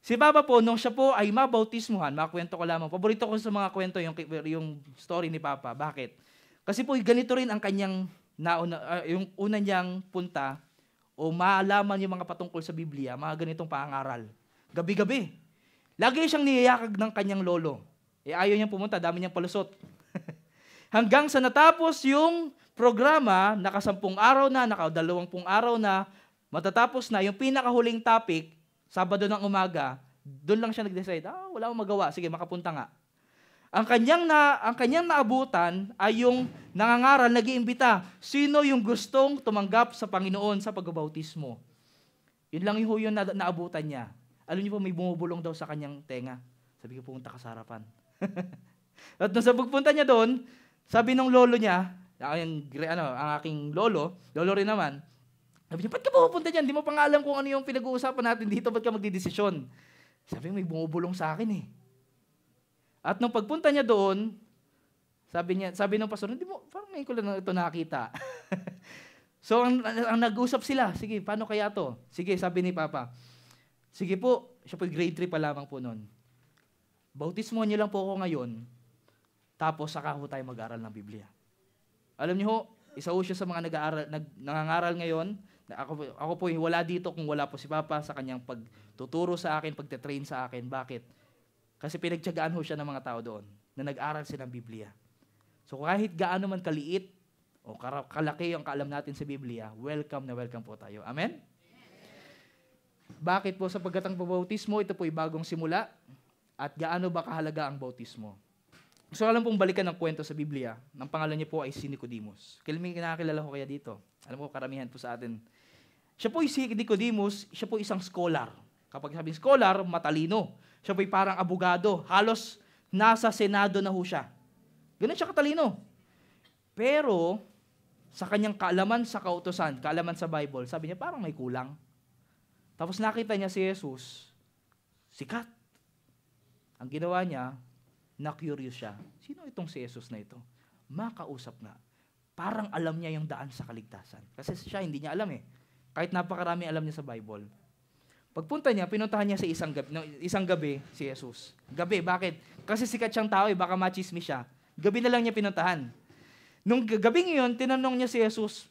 Si Papa po, nung siya po ay mabautismuhan, makakwento ko lamang, paborito ko sa mga kwento yung, yung story ni Papa. Bakit? Kasi po ganito rin ang kanyang nauna, uh, yung una niyang punta o maalaman yung mga patungkol sa Biblia, mga ganitong paangaral. Gabi-gabi. Lagi siyang niyayakag ng kanyang lolo. Eh ayaw niyang pumunta, dami niyang palusot. Hanggang sa natapos yung programa, nakasampung araw na, nakadalawampung araw na, matatapos na, yung pinakahuling topic, Sabado ng umaga, doon lang siya nag-decide, ah, wala akong magawa, sige, makapunta nga. Ang kanyang na ang kanyang naabutan ay yung nangangaral nagiimbita. Sino yung gustong tumanggap sa Panginoon sa pagbabautismo? Yun lang yung yun na, naabutan niya. Alam niyo po, may bumubulong daw sa kanyang tenga. Sabi ko, pumunta ka sa harapan. At nung sa pagpunta niya doon, sabi ng lolo niya, ang, ano, ang aking lolo, lolo rin naman, sabi niya, ba't ka pupunta dyan? Di mo pa nga alam kung ano yung pinag-uusapan natin dito, ba't ka magdidesisyon? Sabi, may bumubulong sa akin eh. At nung pagpunta niya doon, sabi niya, sabi ng pastor, hindi mo, parang ngayon ko lang ito nakita. so, ang, ang, nag-usap sila, sige, paano kaya to? Sige, sabi ni Papa, sige po, siya po grade 3 pa lamang po noon. Bautismo niyo lang po ako ngayon, tapos saka po tayo mag-aral ng Biblia. Alam niyo ho, isa ho siya sa mga nag-aaral, nag, nangangaral ngayon. Ako, ako po wala dito kung wala po si Papa sa kanyang pagtuturo sa akin, pagte-train sa akin. Bakit? Kasi pinagtyagaan ho siya ng mga tao doon na nag-aral ng Biblia. So kahit gaano man kaliit o kalaki ang kaalam natin sa Biblia, welcome na welcome po tayo. Amen? Bakit po sa pagkatang pabautismo, ito po ay bagong simula at gaano ba kahalaga ang bautismo? So alam pong balikan ng kwento sa Biblia. ng pangalan niya po ay si Nicodemus. Kailan kinakilala ko kaya dito? Alam ko karamihan po sa atin. Siya po si Nicodemus, siya po isang scholar. Kapag sabing scholar, matalino. Siya po'y parang abogado. Halos nasa Senado na ho siya. Ganun siya katalino. Pero, sa kanyang kaalaman sa kautosan, kaalaman sa Bible, sabi niya, parang may kulang. Tapos nakita niya si Jesus, sikat. Ang ginawa niya, na-curious siya. Sino itong si Jesus na ito? Makausap nga. Parang alam niya yung daan sa kaligtasan. Kasi siya, hindi niya alam eh. Kahit napakarami alam niya sa Bible, Pagpunta niya, pinuntahan niya sa isang gabi, no, isang gabi si Jesus. Gabi, bakit? Kasi sikat siyang tao, eh, baka machismis siya. Gabi na lang niya pinuntahan. Nung gabi ngayon, tinanong niya si Jesus,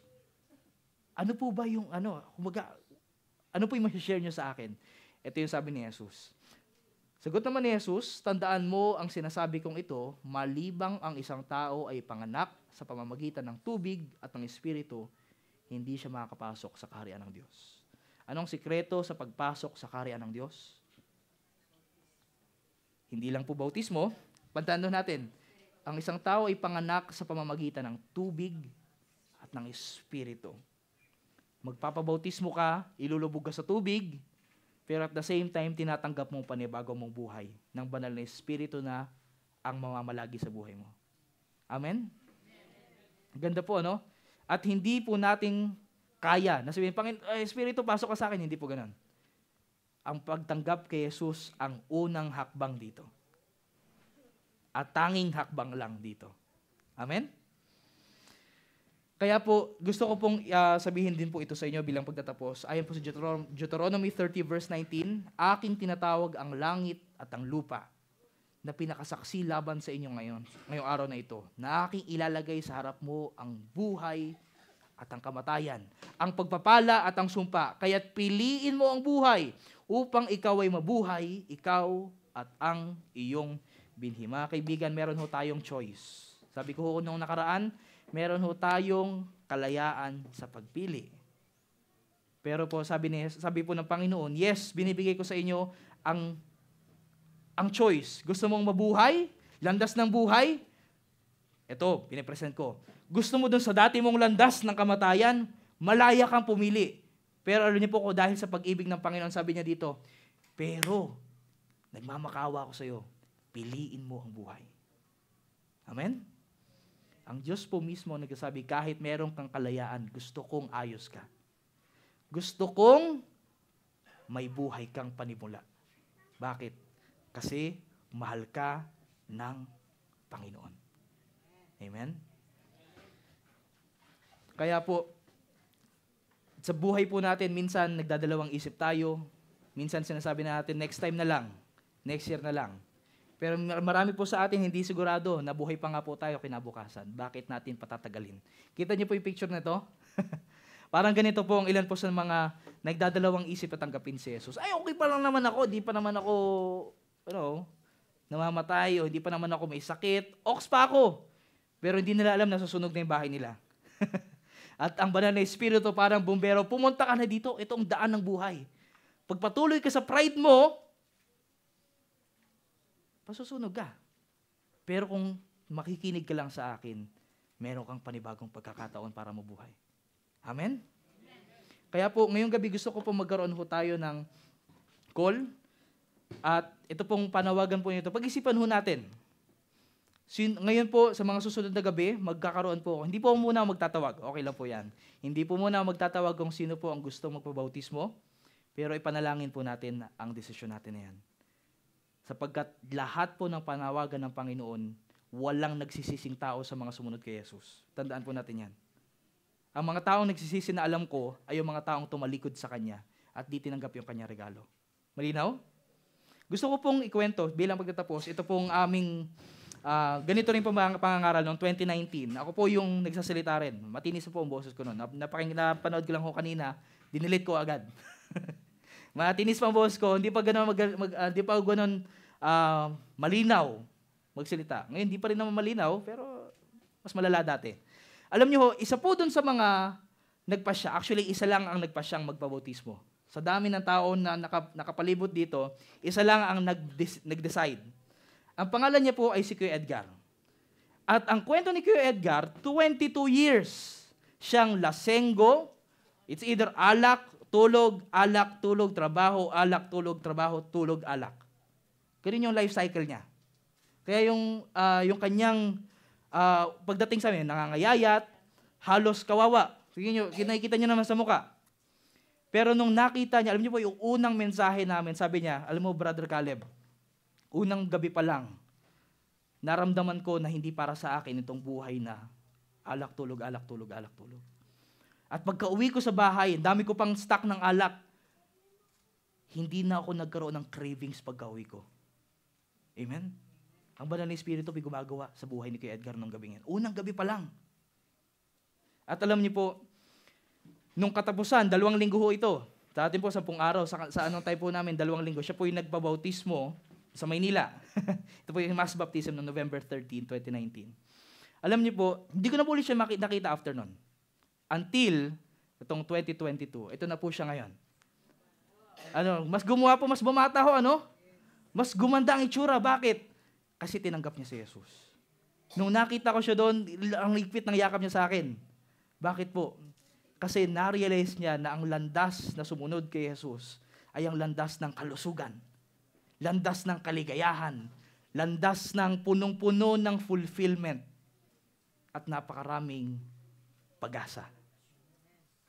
ano po ba yung ano, kumaga, ano po yung share niyo sa akin? Ito yung sabi ni Jesus. Sagot naman ni Jesus, tandaan mo ang sinasabi kong ito, malibang ang isang tao ay panganak sa pamamagitan ng tubig at ng Espiritu, hindi siya makakapasok sa kaharian ng Diyos. Anong sikreto sa pagpasok sa kaharian ng Diyos? Hindi lang po bautismo, pantaan natin, ang isang tao ay panganak sa pamamagitan ng tubig at ng Espiritu. Magpapabautismo ka, ilulubog ka sa tubig, pero at the same time, tinatanggap mo panibago mong buhay ng banal na Espiritu na ang mamamalagi sa buhay mo. Amen? Ganda po, ano? At hindi po nating kaya. Nasabihin, Panginoon, eh, Espiritu, pasok ka sa akin. Hindi po ganun. Ang pagtanggap kay Jesus ang unang hakbang dito. At tanging hakbang lang dito. Amen? Kaya po, gusto ko pong uh, sabihin din po ito sa inyo bilang pagtatapos. Ayon po sa Deuteronomy 30 verse 19, Aking tinatawag ang langit at ang lupa na pinakasaksi laban sa inyo ngayon, ngayong araw na ito, na aking ilalagay sa harap mo ang buhay at ang kamatayan, ang pagpapala at ang sumpa. Kaya't piliin mo ang buhay upang ikaw ay mabuhay, ikaw at ang iyong binhi. Mga kaibigan, meron ho tayong choice. Sabi ko ho nung nakaraan, meron ho tayong kalayaan sa pagpili. Pero po sabi ni sabi po ng Panginoon, yes, binibigay ko sa inyo ang ang choice. Gusto mong mabuhay? Landas ng buhay? Ito, pinipresent ko. Gusto mo dun sa dati mong landas ng kamatayan, malaya kang pumili. Pero alam niyo po ko, dahil sa pag-ibig ng Panginoon, sabi niya dito, pero, nagmamakawa ako sa iyo, piliin mo ang buhay. Amen? Ang Diyos po mismo nagsasabi, kahit meron kang kalayaan, gusto kong ayos ka. Gusto kong may buhay kang panimula. Bakit? Kasi mahal ka ng Panginoon. Amen? Kaya po, sa buhay po natin, minsan nagdadalawang isip tayo, minsan sinasabi natin, next time na lang, next year na lang. Pero marami po sa atin, hindi sigurado, na buhay pa nga po tayo kinabukasan. Bakit natin patatagalin? Kita niyo po yung picture na to? Parang ganito po ang ilan po sa mga nagdadalawang isip at tanggapin si Jesus. Ay, okay pa lang naman ako, di pa naman ako, you know, namamatay o hindi pa naman ako may sakit. Ox pa ako. Pero hindi nila alam na susunog na yung bahay nila. At ang banal na Espiritu parang bumbero, pumunta ka na dito, ito ang daan ng buhay. Pagpatuloy ka sa pride mo, pasusunog ka. Pero kung makikinig ka lang sa akin, meron kang panibagong pagkakataon para mabuhay. Amen? Kaya po, ngayong gabi gusto ko po magkaroon po tayo ng call. At ito pong panawagan po nito. Pag-isipan ho natin. So yun, ngayon po, sa mga susunod na gabi, magkakaroon po. ako. Hindi po muna magtatawag. Okay lang po yan. Hindi po muna magtatawag kung sino po ang gusto magpabautismo. Pero ipanalangin po natin ang desisyon natin na yan. Sapagkat lahat po ng panawagan ng Panginoon, walang nagsisising tao sa mga sumunod kay Jesus. Tandaan po natin yan. Ang mga taong nagsisisi na alam ko ay yung mga taong tumalikod sa Kanya at di tinanggap yung Kanya regalo. Malinaw? Gusto ko pong ikwento bilang pagtatapos, ito pong aming Uh, ganito rin po mga pangangaral noong 2019. Ako po yung nagsasalita rin. Matinis po ang boses ko noon. Napaking, napanood ko lang ho kanina, dinilit ko agad. Matinis pa ang boses ko, hindi pa ganun, mag, mag, uh, hindi pa ganun uh, ah, malinaw magsalita. Ngayon, hindi pa rin naman malinaw, pero mas malala dati. Alam niyo ho, isa po dun sa mga nagpasya, actually isa lang ang nagpasyang magpabautismo. Sa dami ng tao na naka, nakapalibot dito, isa lang ang nag-decide ang pangalan niya po ay si Kuya Edgar. At ang kwento ni Kuya Edgar, 22 years siyang lasenggo. It's either alak, tulog, alak, tulog, trabaho, alak, tulog, trabaho, tulog, alak. Ganun yung life cycle niya. Kaya yung, uh, yung kanyang uh, pagdating sa amin, nangangayayat, halos kawawa. Sige nyo, nakikita niyo naman sa muka. Pero nung nakita niya, alam niyo po, yung unang mensahe namin, sabi niya, alam mo, Brother Caleb, unang gabi pa lang, naramdaman ko na hindi para sa akin itong buhay na alak tulog, alak tulog, alak tulog. At pagka-uwi ko sa bahay, dami ko pang stock ng alak. Hindi na ako nagkaroon ng cravings pagka-uwi ko. Amen? Ang banal na Espiritu may gumagawa sa buhay ni Kuya Edgar nung gabi yan. Unang gabi pa lang. At alam niyo po, nung katapusan, dalawang linggo ho ito. Sa atin po, sampung araw. Sa, sa anong type po namin, dalawang linggo. Siya po yung nagpabautismo sa Maynila. Ito po yung mass baptism noong November 13, 2019. Alam niyo po, hindi ko na po ulit siya nakita after noon. Until itong 2022. Ito na po siya ngayon. Ano, mas gumawa po, mas bumata ho, ano? Mas gumanda ang itsura. Bakit? Kasi tinanggap niya si Jesus. Nung nakita ko siya doon, ang ligpit ng yakap niya sa akin. Bakit po? Kasi na-realize niya na ang landas na sumunod kay Jesus ay ang landas ng kalusugan landas ng kaligayahan, landas ng punong-puno ng fulfillment at napakaraming pag-asa.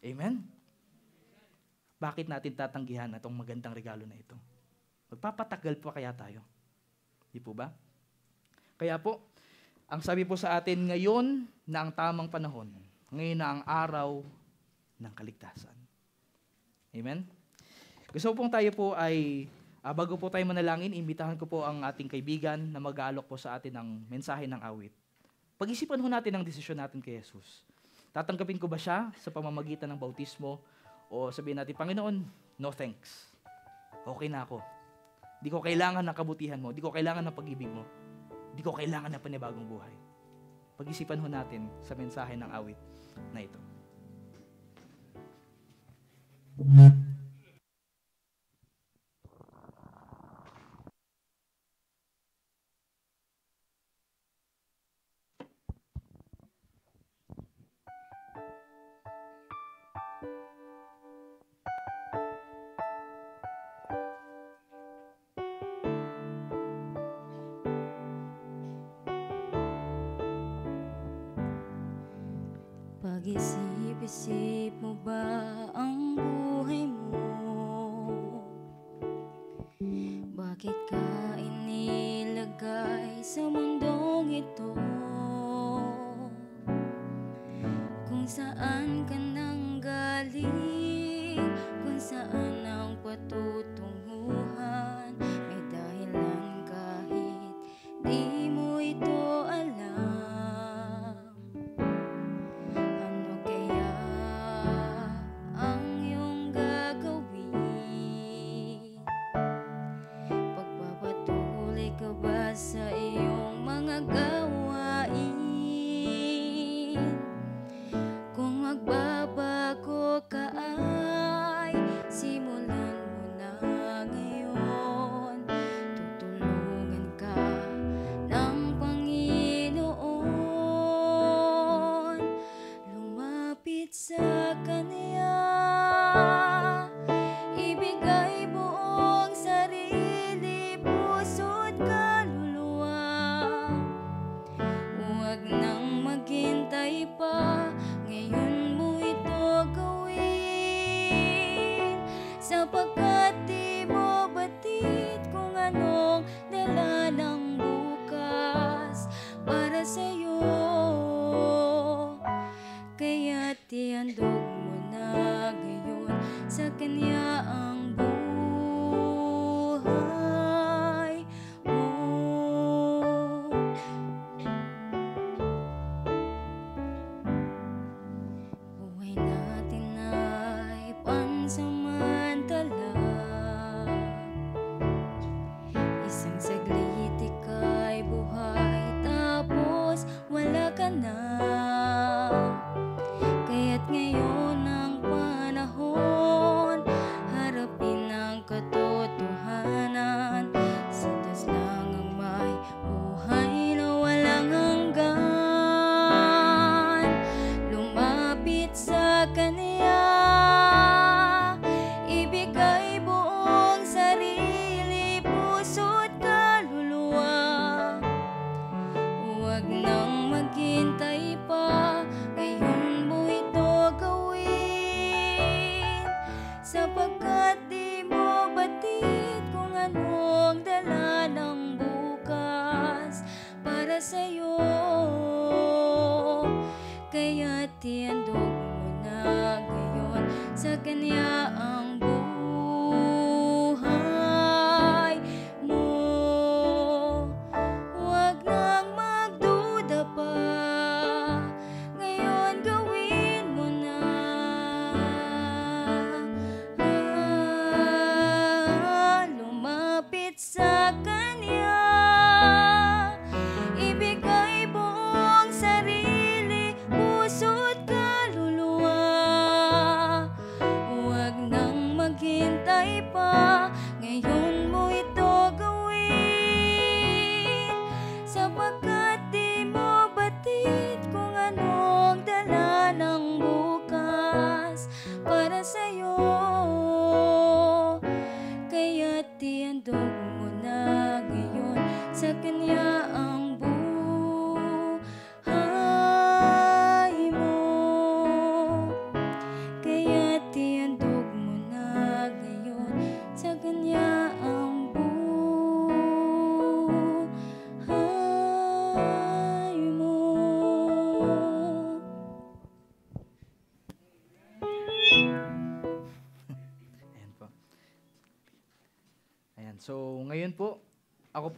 Amen? Bakit natin tatanggihan itong magandang regalo na ito? Magpapatagal po kaya tayo? Di po ba? Kaya po, ang sabi po sa atin ngayon na ang tamang panahon, ngayon na ang araw ng kaligtasan. Amen? Gusto pong tayo po ay Uh, bago po tayo manalangin, imbitahan ko po ang ating kaibigan na mag-aalok po sa atin ng mensahe ng awit. Pag-isipan ho natin ang desisyon natin kay Jesus. Tatanggapin ko ba siya sa pamamagitan ng bautismo o sabihin natin, Panginoon, no thanks. Okay na ako. Di ko kailangan ng kabutihan mo. Di ko kailangan ng pag-ibig mo. Di ko kailangan ng panibagong buhay. Pag-isipan ho natin sa mensahe ng awit na ito. Mm-hmm.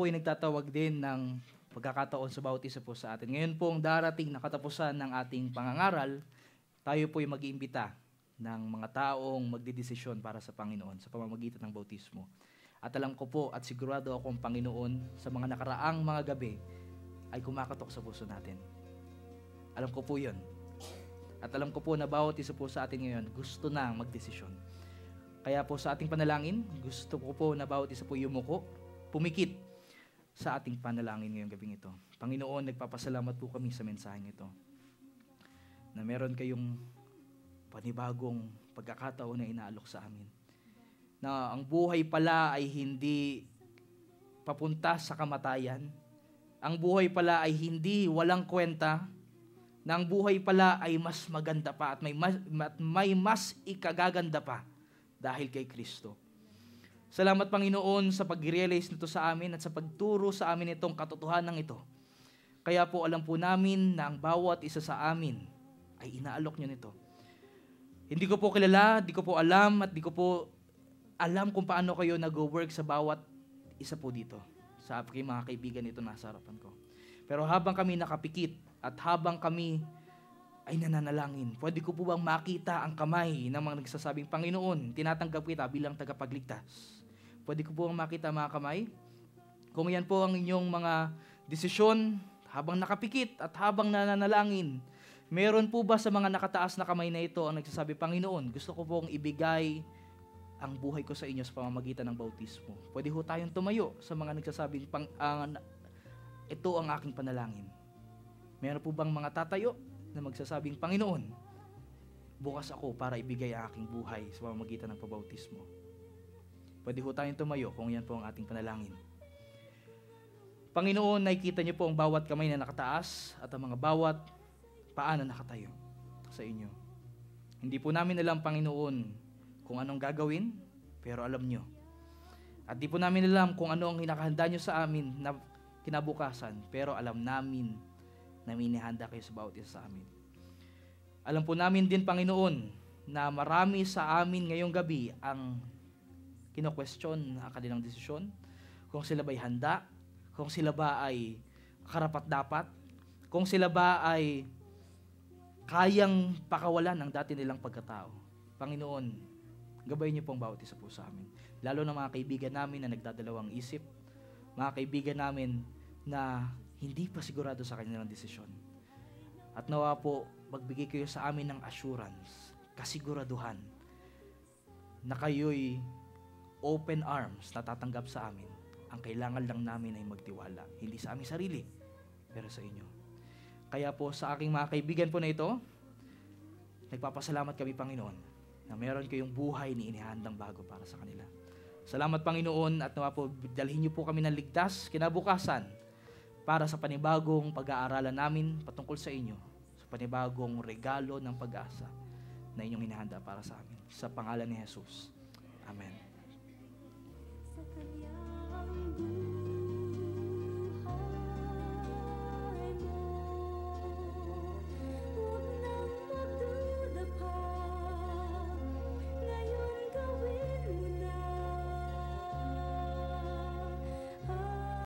po ay nagtatawag din ng pagkakataon sa bawat isa po sa atin. Ngayon po ang darating na katapusan ng ating pangangaral, tayo po ay mag-iimbita ng mga taong magdidesisyon para sa Panginoon sa pamamagitan ng bautismo. At alam ko po at sigurado ako ang Panginoon sa mga nakaraang mga gabi ay kumakatok sa puso natin. Alam ko po yun. At alam ko po na bawat isa po sa atin ngayon gusto na magdesisyon. Kaya po sa ating panalangin, gusto ko po na bawat isa po yumuko, pumikit sa ating panalangin ngayong gabing ito. Panginoon, nagpapasalamat po kami sa mensaheng ito na meron kayong panibagong pagkakataon na inaalok sa amin. Na ang buhay pala ay hindi papunta sa kamatayan. Ang buhay pala ay hindi walang kwenta. Na ang buhay pala ay mas maganda pa at may mas, may mas ikagaganda pa dahil kay Kristo. Salamat Panginoon sa pag-realize nito sa amin at sa pagturo sa amin itong katotohanan ito. Kaya po alam po namin na ang bawat isa sa amin ay inaalok niyo nito. Hindi ko po kilala, di ko po alam, at di ko po alam kung paano kayo nag-work sa bawat isa po dito. Sa kay mga kaibigan nito nasa harapan ko. Pero habang kami nakapikit at habang kami ay nananalangin, pwede ko po bang makita ang kamay ng mga nagsasabing, Panginoon, tinatanggap kita bilang tagapagligtas Pwede ko po ang makita mga kamay. Kung yan po ang inyong mga desisyon, habang nakapikit at habang nananalangin, meron po ba sa mga nakataas na kamay na ito ang nagsasabi, Panginoon, gusto ko pong ibigay ang buhay ko sa inyo sa pamamagitan ng bautismo. Pwede ho tayong tumayo sa mga nagsasabi, pang, uh, ito ang aking panalangin. Meron po bang mga tatayo na magsasabing, Panginoon, bukas ako para ibigay ang aking buhay sa pamamagitan ng pabautismo. Pwede ho tayong tumayo kung yan po ang ating panalangin. Panginoon, nakikita niyo po ang bawat kamay na nakataas at ang mga bawat paa na nakatayo sa inyo. Hindi po namin alam, Panginoon, kung anong gagawin, pero alam niyo. At di po namin alam kung ano ang hinakahanda niyo sa amin na kinabukasan, pero alam namin na minihanda kayo sa bawat isa sa amin. Alam po namin din, Panginoon, na marami sa amin ngayong gabi ang ino-question ang kanilang desisyon, kung sila ba'y handa, kung sila ba ay karapat-dapat, kung sila ba ay kayang pakawalan ang dati nilang pagkatao. Panginoon, gabayin niyo pong bawat isa po sa amin. Lalo na mga kaibigan namin na nagdadalawang isip, mga kaibigan namin na hindi pa sigurado sa kanilang desisyon. At nawa po, magbigay kayo sa amin ng assurance, kasiguraduhan, na kayo'y open arms na tatanggap sa amin. Ang kailangan lang namin ay magtiwala, hindi sa aming sarili, pero sa inyo. Kaya po sa aking mga kaibigan po na ito, nagpapasalamat kami Panginoon na meron kayong buhay ni inihandang bago para sa kanila. Salamat Panginoon at nawa po dalhin niyo po kami ng ligtas kinabukasan para sa panibagong pag-aaralan namin patungkol sa inyo, sa panibagong regalo ng pag-asa na inyong inihanda para sa amin. Sa pangalan ni Jesus. Amen. Ooh.